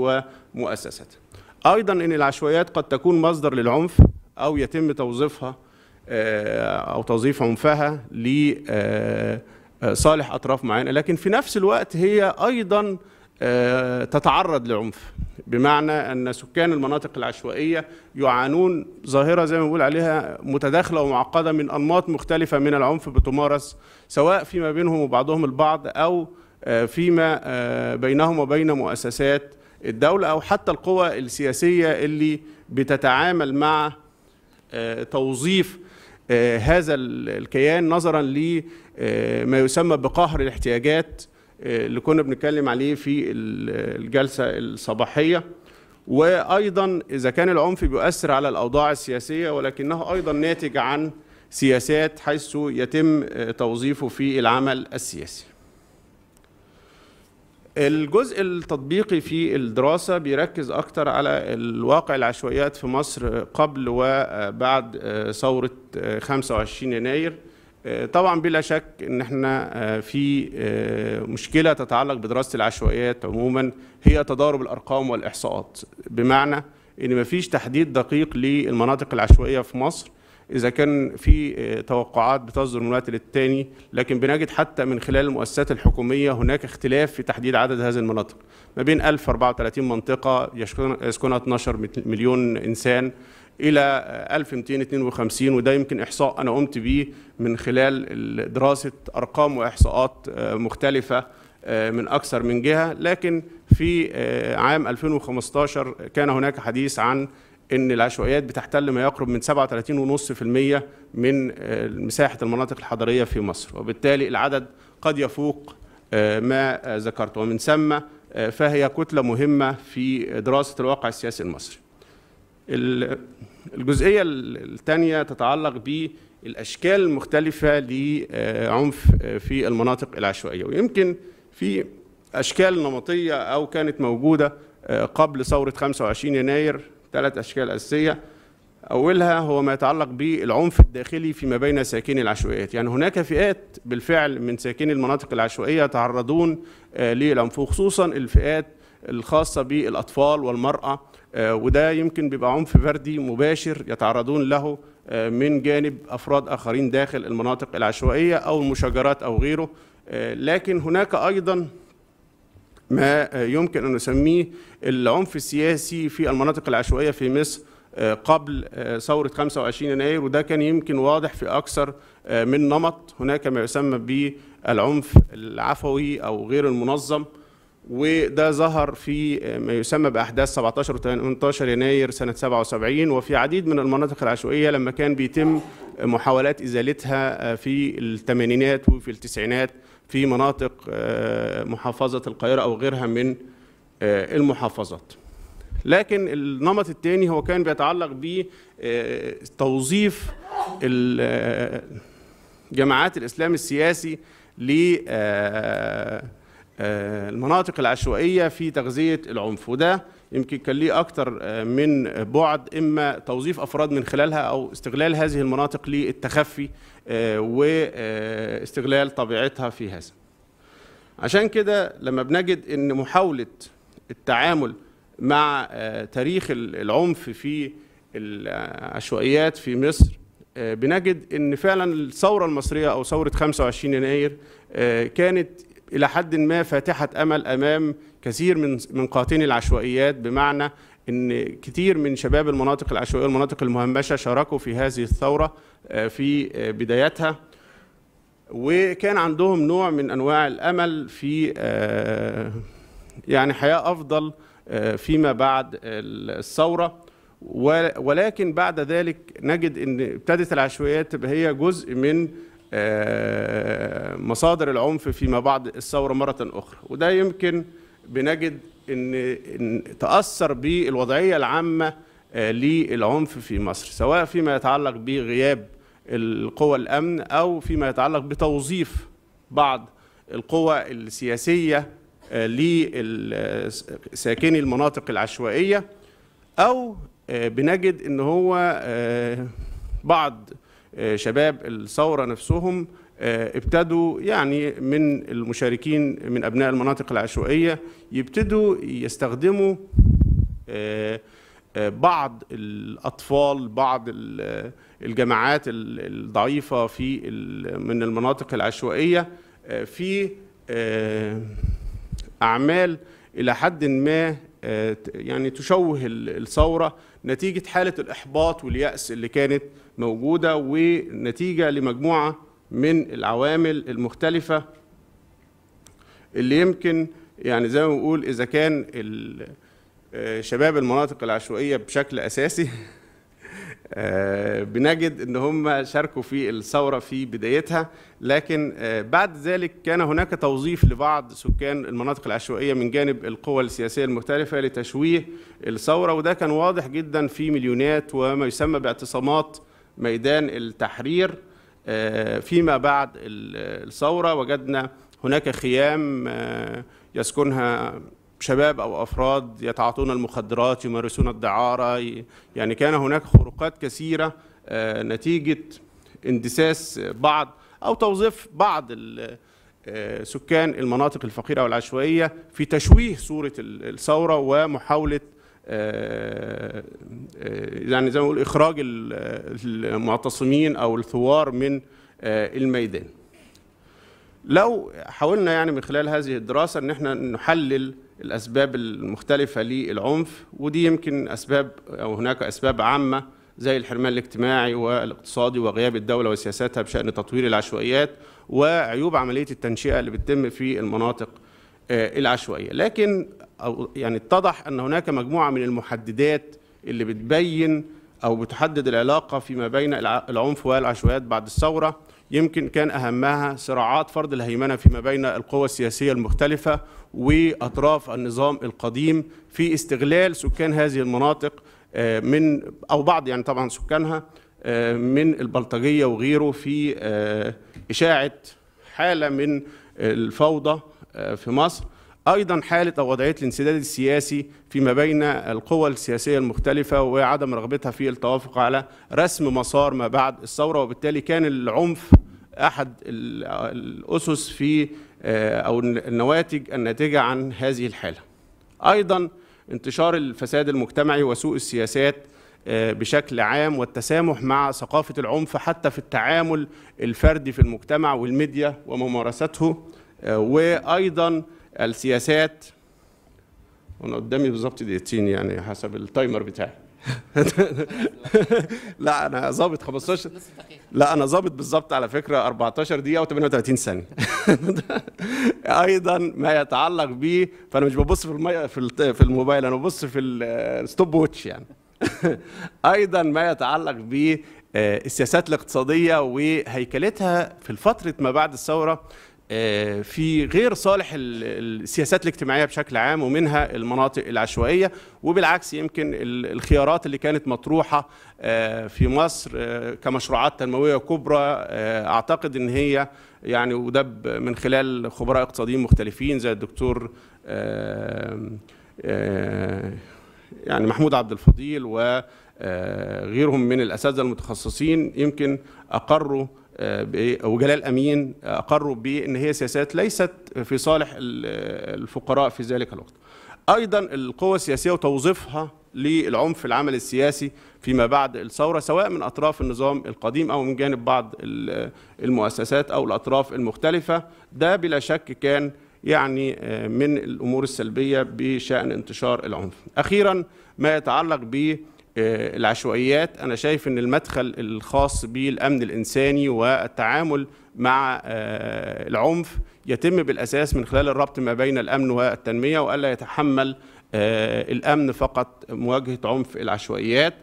ومؤسساتها أيضا أن العشوائيات قد تكون مصدر للعنف أو يتم توظيفها أو توظيف عنفها ل آه، صالح أطراف معينة لكن في نفس الوقت هي أيضا آه، تتعرض لعنف بمعنى أن سكان المناطق العشوائية يعانون ظاهرة زي ما بنقول عليها متداخلة ومعقدة من أنماط مختلفة من العنف بتمارس سواء فيما بينهم وبعضهم البعض أو آه، فيما بينهم وبين مؤسسات الدولة أو حتى القوى السياسية اللي بتتعامل مع توظيف هذا الكيان نظرا ل آه، ما يسمى بقهر الاحتياجات آه، اللي كنا بنتكلم عليه في الجلسة الصباحية وأيضا إذا كان العنف بيؤثر على الأوضاع السياسية ولكنه أيضا ناتج عن سياسات حيث يتم آه، توظيفه في العمل السياسي الجزء التطبيقي في الدراسة بيركز أكتر على الواقع العشوائيات في مصر قبل وبعد ثورة 25 يناير آه، طبعا بلا شك ان احنا آه، في آه، مشكله تتعلق بدراسه العشوائيات عموما هي تضارب الارقام والاحصاءات بمعنى ان مفيش تحديد دقيق للمناطق العشوائيه في مصر اذا كان في توقعات بتصدر من وقت للتاني لكن بنجد حتى من خلال المؤسسات الحكوميه هناك اختلاف في تحديد عدد هذه المناطق ما بين 1034 منطقه يسكنها 12 مليون انسان الى 1252 وده يمكن احصاء انا قمت بيه من خلال دراسه ارقام واحصاءات آه، مختلفه آه، من اكثر من جهه لكن في آه، عام 2015 كان هناك حديث عن ان العشوائيات بتحتل ما يقرب من 37.5% من مساحه المناطق الحضريه في مصر وبالتالي العدد قد يفوق ما ذكرته ومن ثم فهي كتله مهمه في دراسه الواقع السياسي المصري الجزئيه الثانيه تتعلق بالاشكال المختلفه لعنف في المناطق العشوائيه ويمكن في اشكال نمطيه او كانت موجوده آه، قبل ثوره 25 يناير ثلاث اشكال اساسيه اولها هو ما يتعلق بالعنف الداخلي فيما بين ساكني العشوائيات يعني هناك فئات بالفعل من ساكني المناطق العشوائيه يتعرضون آه، للعنف وخصوصا الفئات الخاصه بالاطفال والمراه آه، وده يمكن بيبقى عنف فردي مباشر يتعرضون له آه، من جانب افراد اخرين داخل المناطق العشوائيه او المشاجرات او غيره آه، لكن هناك ايضا ما يمكن ان نسميه العنف السياسي في المناطق العشوائيه في مصر قبل ثورة 25 يناير وده كان يمكن واضح في أكثر من نمط هناك ما يسمى بالعنف العفوي أو غير المنظم وده ظهر في ما يسمى باحداث 17 و18 يناير سنه 77 وفي عديد من المناطق العشوائيه لما كان بيتم محاولات ازالتها آه، في الثمانينات وفي التسعينات في مناطق آه، محافظه القاهره او غيرها من آه، المحافظات. لكن النمط الثاني هو كان بيتعلق بتوظيف جماعات الاسلام السياسي ل آه، المناطق العشوائية في تغذية العنف وده يمكن كان ليه أكتر آه، من بعد إما توظيف أفراد من خلالها أو استغلال هذه المناطق للتخفي آه، واستغلال طبيعتها في هذا عشان كده لما بنجد إن محاولة التعامل مع تاريخ العنف في العشوائيات في مصر بنجد ان فعلا الثوره المصريه او ثوره 25 يناير كانت الى حد ما فاتحه امل امام كثير من من قاتني العشوائيات بمعنى ان كثير من شباب المناطق العشوائيه والمناطق المهمشه شاركوا في هذه الثوره آه، في آه، بدايتها وكان عندهم نوع من انواع الامل في آه، يعني حياه افضل فيما بعد الثوره ولكن بعد ذلك نجد ان ابتدت العشوائيات تبقى هي جزء من آه، مصادر العنف فيما بعد الثورة مرة أخرى وده يمكن بنجد إن تأثر بالوضعية العامة آه، للعنف في مصر سواء فيما يتعلق بغياب القوى الأمن أو فيما يتعلق بتوظيف بعض القوى السياسية آه، لساكني المناطق العشوائية أو بنجد إن هو بعض آه، شباب الثورة نفسهم آه، ابتدوا يعني من المشاركين من أبناء المناطق العشوائية يبتدوا يستخدموا آه، بعض الأطفال بعض الجماعات الضعيفة في من المناطق العشوائية في أعمال إلى حد ما يعني تشوه الثورة نتيجة حالة الإحباط واليأس اللي كانت موجوده ونتيجه لمجموعه من العوامل المختلفه اللي يمكن يعني زي ما بنقول اذا كان آه، شباب المناطق العشوائيه بشكل اساسي آه، بنجد ان هم شاركوا في الثوره في بدايتها لكن آه، بعد ذلك كان هناك توظيف لبعض سكان المناطق العشوائيه من جانب القوى السياسيه المختلفه لتشويه الثوره وده كان واضح جدا في مليونات وما يسمى باعتصامات ميدان التحرير آه، فيما بعد الثورة وجدنا هناك خيام آه، يسكنها شباب أو أفراد يتعاطون المخدرات يمارسون الدعارة يعني كان هناك خروقات كثيرة آه، نتيجة اندساس بعض أو توظيف بعض سكان المناطق الفقيرة والعشوائية في تشويه صورة الثورة ومحاولة آه، آه، يعني زي ما نقول اخراج المعتصمين او الثوار من آه، الميدان لو حاولنا يعني من خلال هذه الدراسه ان احنا نحلل الاسباب المختلفه للعنف ودي يمكن اسباب او هناك اسباب عامه زي الحرمان الاجتماعي والاقتصادي وغياب الدوله وسياساتها بشان تطوير العشوائيات وعيوب عمليه التنشئه اللي بتتم في المناطق العشوائيه لكن او يعني اتضح ان هناك مجموعه من المحددات اللي بتبين او بتحدد العلاقه فيما بين العنف والعشوائيات بعد الثوره يمكن كان اهمها صراعات فرض الهيمنه فيما بين القوى السياسيه المختلفه واطراف النظام القديم في استغلال سكان هذه المناطق آه، من او بعض يعني طبعا سكانها آه، من البلطجيه وغيره في آه، اشاعه حاله من الفوضى في مصر أيضا حالة أو وضعية الانسداد السياسي فيما بين القوى السياسية المختلفة وعدم رغبتها في التوافق على رسم مسار ما بعد الثورة وبالتالي كان العنف أحد الأسس في آه، أو النواتج الناتجة عن هذه الحالة أيضا انتشار الفساد المجتمعي وسوء السياسات آه، بشكل عام والتسامح مع ثقافة العنف حتى في التعامل الفردي في المجتمع والميديا وممارسته آه، وأيضا السياسات وانا قدامي بالظبط دقيقتين يعني حسب التايمر بتاعي لا انا ظابط 15 لا انا ظابط بالظبط على فكره 14 دقيقه و38 ثانيه ايضا ما يتعلق به فانا مش ببص في المي... في, في الموبايل انا ببص في الستوب ووتش يعني ايضا ما يتعلق آه، السياسات الاقتصاديه وهيكلتها في فتره ما بعد الثوره آه، في غير صالح السياسات الاجتماعية بشكل عام ومنها المناطق العشوائية وبالعكس يمكن الخيارات اللي كانت مطروحة آه، في مصر آه، كمشروعات تنموية كبرى أعتقد أن هي يعني وده من خلال خبراء اقتصاديين مختلفين زي الدكتور يعني محمود عبد الفضيل وغيرهم من الأساتذة المتخصصين يمكن أقروا آه، وجلال امين اقروا بان هي سياسات ليست في صالح الفقراء في ذلك الوقت. ايضا القوى السياسيه وتوظيفها للعنف العمل السياسي فيما بعد الثوره سواء من اطراف النظام القديم او من جانب بعض المؤسسات او الاطراف المختلفه ده بلا شك كان يعني آه، من الامور السلبيه بشان انتشار العنف. اخيرا ما يتعلق ب آه، العشوائيات انا شايف ان المدخل الخاص بالامن الانساني والتعامل مع آه، العنف يتم بالاساس من خلال الربط ما بين الامن والتنميه والا يتحمل آه، الامن فقط مواجهه عنف العشوائيات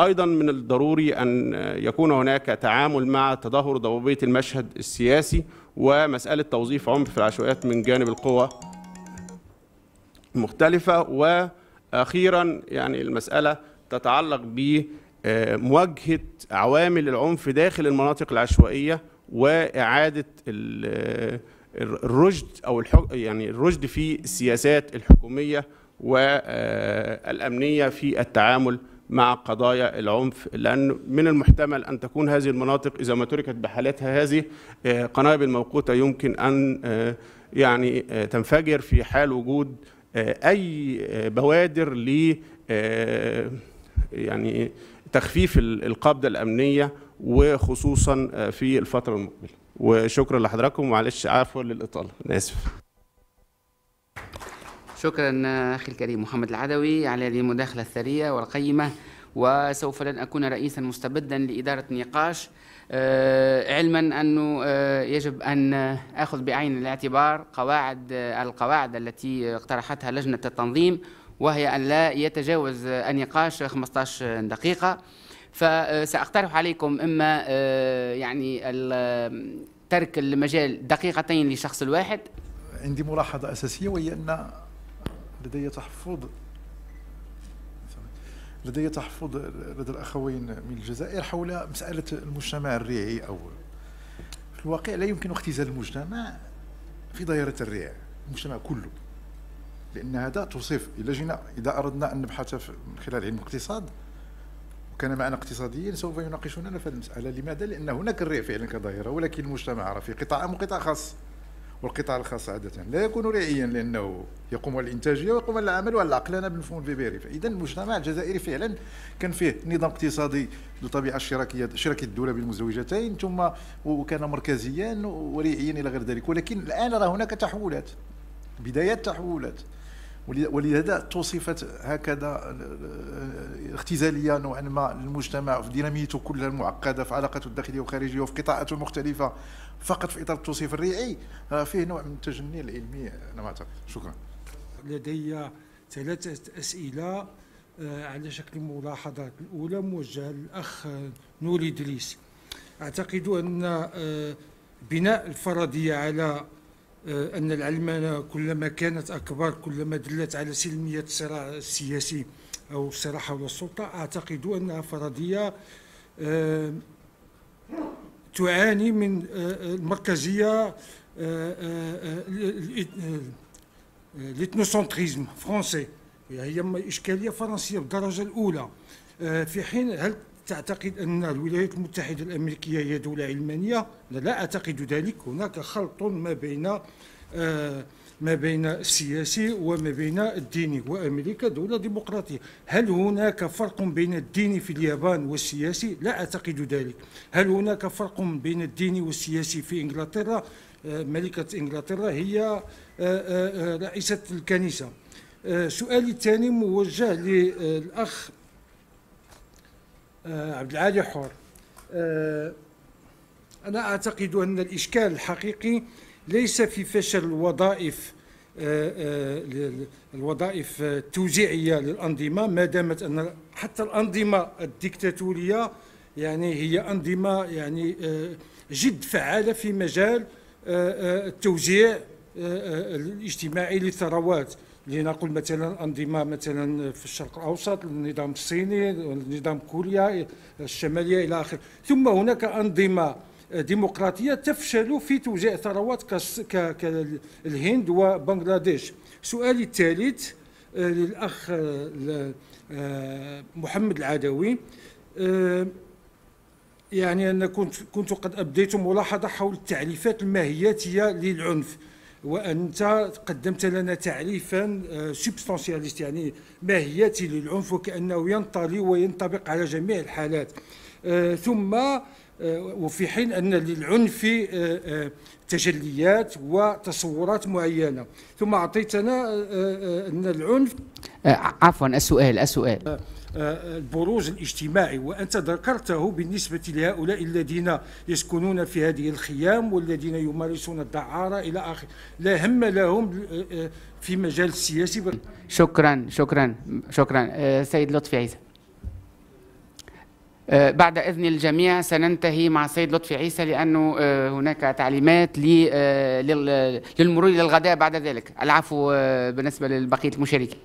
ايضا من الضروري ان يكون هناك تعامل مع تدهور ضبابيه المشهد السياسي ومساله توظيف عنف في العشوائيات من جانب القوى المختلفه واخيرا يعني المساله تتعلق بمواجهه عوامل العنف داخل المناطق العشوائيه واعاده الرشد او يعني الرشد في السياسات الحكوميه والامنيه في التعامل مع قضايا العنف لأن من المحتمل أن تكون هذه المناطق إذا ما تركت بحالتها هذه آه، قنابل موقوتة يمكن أن آه، يعني آه، تنفجر في حال وجود أي بوادر ل يعني تخفيف القبضه الامنيه وخصوصا آه، في الفتره المقبله وشكرا لحضراتكم ومعلش عفوا للاطاله انا اسف شكرا آه، اخي الكريم محمد العدوي على هذه المداخله الثريه والقيمه وسوف لن اكون رئيسا مستبدا لاداره نقاش آه، علما انه يجب ان اخذ بعين الاعتبار قواعد القواعد التي اقترحتها لجنه التنظيم وهي أن لا يتجاوز النقاش 15 دقيقة فسأقترح آه، عليكم إما آه، يعني ترك المجال دقيقتين لشخص الواحد عندي ملاحظة أساسية وهي أن لدي تحفظ لدي تحفظ لدى الأخوين من الجزائر حول مسألة المجتمع الريعي أو في الواقع لا يمكن اختزال المجتمع في دائرة الريع المجتمع كله لان هذا توصيف الا جينا اذا اردنا ان نبحث من خلال علم الاقتصاد وكان معنا اقتصاديين سوف يناقشوننا في المساله لماذا لان هناك الريع فعلا كظاهره ولكن المجتمع راه في قطاع عام وقطاع خاص والقطاع الخاص عادة لا يكون ريعيا لأنه يقوم على الإنتاجية ويقوم على العمل وعلى العقلانة بالمفهوم الفيبيري فإذا المجتمع الجزائري فعلا كان فيه نظام اقتصادي بطبيعه الشراكية شراكية الدولة بالمزوجتين ثم وكان مركزيا وريعيا إلى غير ذلك ولكن الآن راه هناك تحولات بدايات تحولات ولهذا توصفت هكذا اختزاليه نوعا ما للمجتمع في ديناميته كلها المعقده في علاقاته الداخليه والخارجيه وفي قطاعاته المختلفه فقط في اطار التوصيف الريعي آه، فيه نوع من التجني العلمي انا ما اعتقد شكرا لدي ثلاثه اسئله آه، على شكل ملاحظات الاولى موجهه للاخ نوري ادريس اعتقد ان آه، بناء الفرضيه على آه، أن العلمانة كلما كانت أكبر كلما دلت على سلمية الصراع السياسي أو الصراع حول السلطة أعتقد أنها فرضية آه، تعاني من آه، المركزية الاثنوسنتريزم فرونسي هي إشكالية فرنسية بالدرجة الأولى في حين هل تعتقد أن الولايات المتحدة الأمريكية هي دولة علمانية لا, لا أعتقد ذلك هناك خلط ما بين آه، ما بين السياسي وما بين الديني وامريكا دوله ديمقراطيه هل هناك فرق بين الديني في اليابان والسياسي لا اعتقد ذلك هل هناك فرق بين الديني والسياسي في انجلترا آه، ملكه انجلترا هي آه، رئيسه الكنيسه سؤالي الثاني موجه للاخ آه، عبد العالي حور آه، أنا أعتقد أن الإشكال الحقيقي ليس في فشل الوظائف آه، الوظائف التوزيعية للأنظمة ما دامت أن حتى الأنظمة الدكتاتوريه يعني هي أنظمة يعني جد فعالة في مجال التوزيع الاجتماعي للثروات لنقول مثلا انظمه مثلا في الشرق الاوسط النظام الصيني نظام كوريا الشماليه الى اخره ثم هناك انظمه ديمقراطيه تفشل في توزيع ثروات كالهند وبنغلاديش سؤالي الثالث آه، للاخ آه، آه، محمد العدوي يعني انا كنت كنت قد ابديت ملاحظه حول التعريفات الماهياتيه للعنف وانت قدمت لنا تعريفا آه، سبستانسياليست يعني ماهيتي للعنف وكانه ينطلي وينطبق على جميع الحالات آه، ثم آه، وفي حين ان للعنف تجليات وتصورات معينه ثم اعطيتنا ان العنف عفوا السؤال السؤال البروز الاجتماعي وأنت ذكرته بالنسبة لهؤلاء الذين يسكنون في هذه الخيام والذين يمارسون الدعارة إلى آخره لا هم لهم آه، آه، في مجال السياسي شكرا شكرا شكرا آه، سيد لطفي عيسى بعد إذن الجميع سننتهي مع السيد لطفي عيسى لأنه هناك تعليمات للمرور للغداء بعد ذلك العفو بالنسبة لبقية المشاركين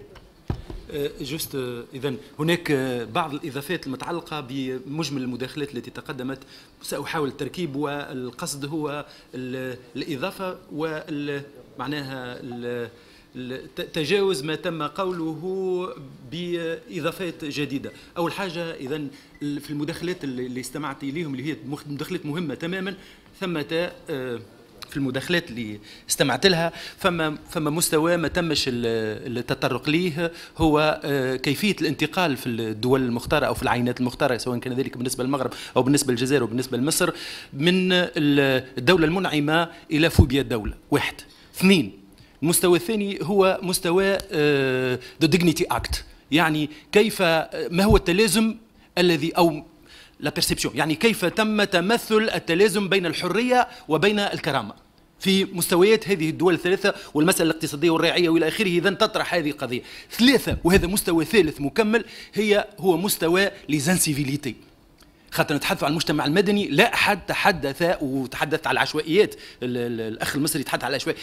آه، جوست آه، اذا هناك آه، بعض الاضافات المتعلقه بمجمل المداخلات التي تقدمت ساحاول التركيب والقصد هو الاضافه ومعناها معناها تجاوز ما تم قوله باضافات جديده اول حاجه اذا في المداخلات اللي استمعت اليهم اللي هي مداخلات مهمه تماما ثمه في المداخلات اللي استمعت لها فما فما مستوى ما تمش التطرق ليه هو آه، كيفيه الانتقال في الدول المختاره او في العينات المختاره سواء كان ذلك بالنسبه للمغرب او بالنسبه للجزائر او بالنسبه لمصر من الدوله المنعمه الى فوبيا الدوله واحد اثنين المستوى الثاني هو مستوى ذا ديجنيتي اكت يعني كيف آه، ما هو التلازم الذي او لا بيرسيبسيون يعني كيف تم تمثل التلازم بين الحريه وبين الكرامه في مستويات هذه الدول الثلاثه والمساله الاقتصاديه والريعيه والى اخره اذا تطرح هذه القضيه ثلاثه وهذا مستوى ثالث مكمل هي هو مستوى ليزانسيفيليتي خاطر نتحدث عن المجتمع المدني لا احد تحدث وتحدثت على العشوائيات الاخ المصري تحدث على العشوائيات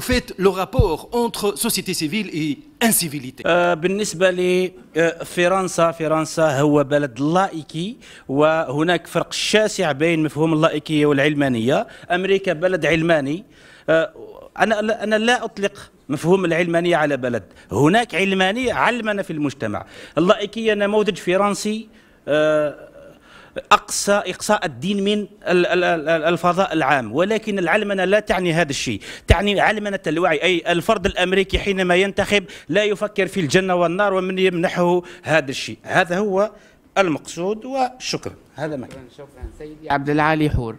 fait لو رابور entre سوسيتي سيفيل et incivilité euh, بالنسبه لفرنسا euh, فرنسا هو بلد لائكي وهناك فرق شاسع بين مفهوم اللائكيه والعلمانيه امريكا بلد علماني آه، انا انا لا اطلق مفهوم العلمانيه على بلد هناك علمانيه علمنا في المجتمع اللائكيه نموذج فرنسي آه، اقصى اقصاء الدين من الفضاء العام ولكن العلمنه لا تعني هذا الشيء تعني علمنه الوعي اي الفرد الامريكي حينما ينتخب لا يفكر في الجنه والنار ومن يمنحه هذا الشيء هذا هو المقصود وشكرا هذا ما شكرا شكرا سيدي عبد العالي حور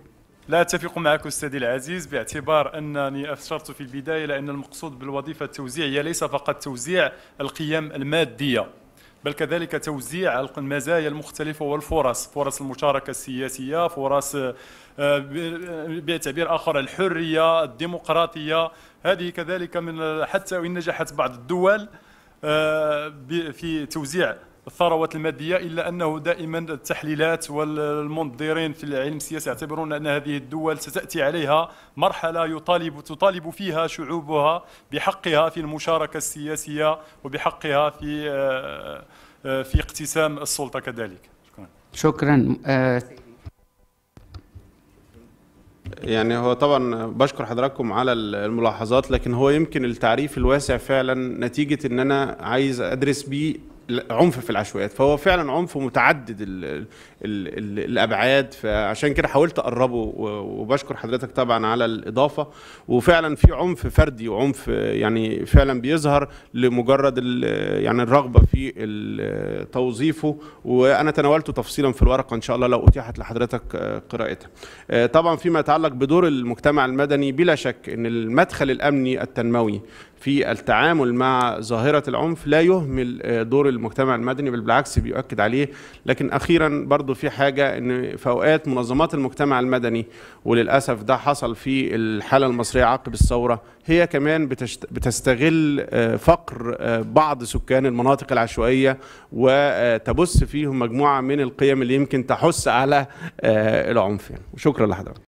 لا اتفق معك استاذي العزيز باعتبار انني اشرت في البدايه لان المقصود بالوظيفه التوزيعيه ليس فقط توزيع القيم الماديه بل كذلك توزيع المزايا المختلفة والفرص فرص المشاركة السياسية فرص آه، باعتبار آخر الحرية الديمقراطية هذه كذلك من حتى وإن نجحت بعض الدول آه، في توزيع الثروات الماديه الا انه دائما التحليلات والمنظرين في العلم السياسي يعتبرون ان هذه الدول ستاتي عليها مرحله يطالب تطالب فيها شعوبها بحقها في المشاركه السياسيه وبحقها في آه، آه، في اقتسام السلطه كذلك شكرا آه، يعني هو طبعا بشكر حضراتكم على الملاحظات لكن هو يمكن التعريف الواسع فعلا نتيجه ان انا عايز ادرس بيه عنف في العشوائيات فهو فعلا عنف متعدد الابعاد فعشان كده حاولت اقربه وبشكر حضرتك طبعا على الاضافه وفعلا في عنف فردي وعنف يعني فعلا بيظهر لمجرد يعني الرغبه في توظيفه وانا تناولته تفصيلا في الورقه ان شاء الله لو اتيحت لحضرتك آه، قراءتها. آه، طبعا فيما يتعلق بدور المجتمع المدني بلا شك ان المدخل الامني التنموي في التعامل مع ظاهره العنف لا يهمل آه، دور المجتمع المدني بل بالعكس بيؤكد عليه لكن اخيرا برضو برضو في حاجة أن في أوقات منظمات المجتمع المدني وللأسف ده حصل في الحالة المصرية عقب الثورة هي كمان بتستغل آه، فقر آه، بعض سكان المناطق العشوائية وتبث فيهم مجموعة من القيم اللي يمكن تحث على آه، العنف يعني. وشكرا لحضرتك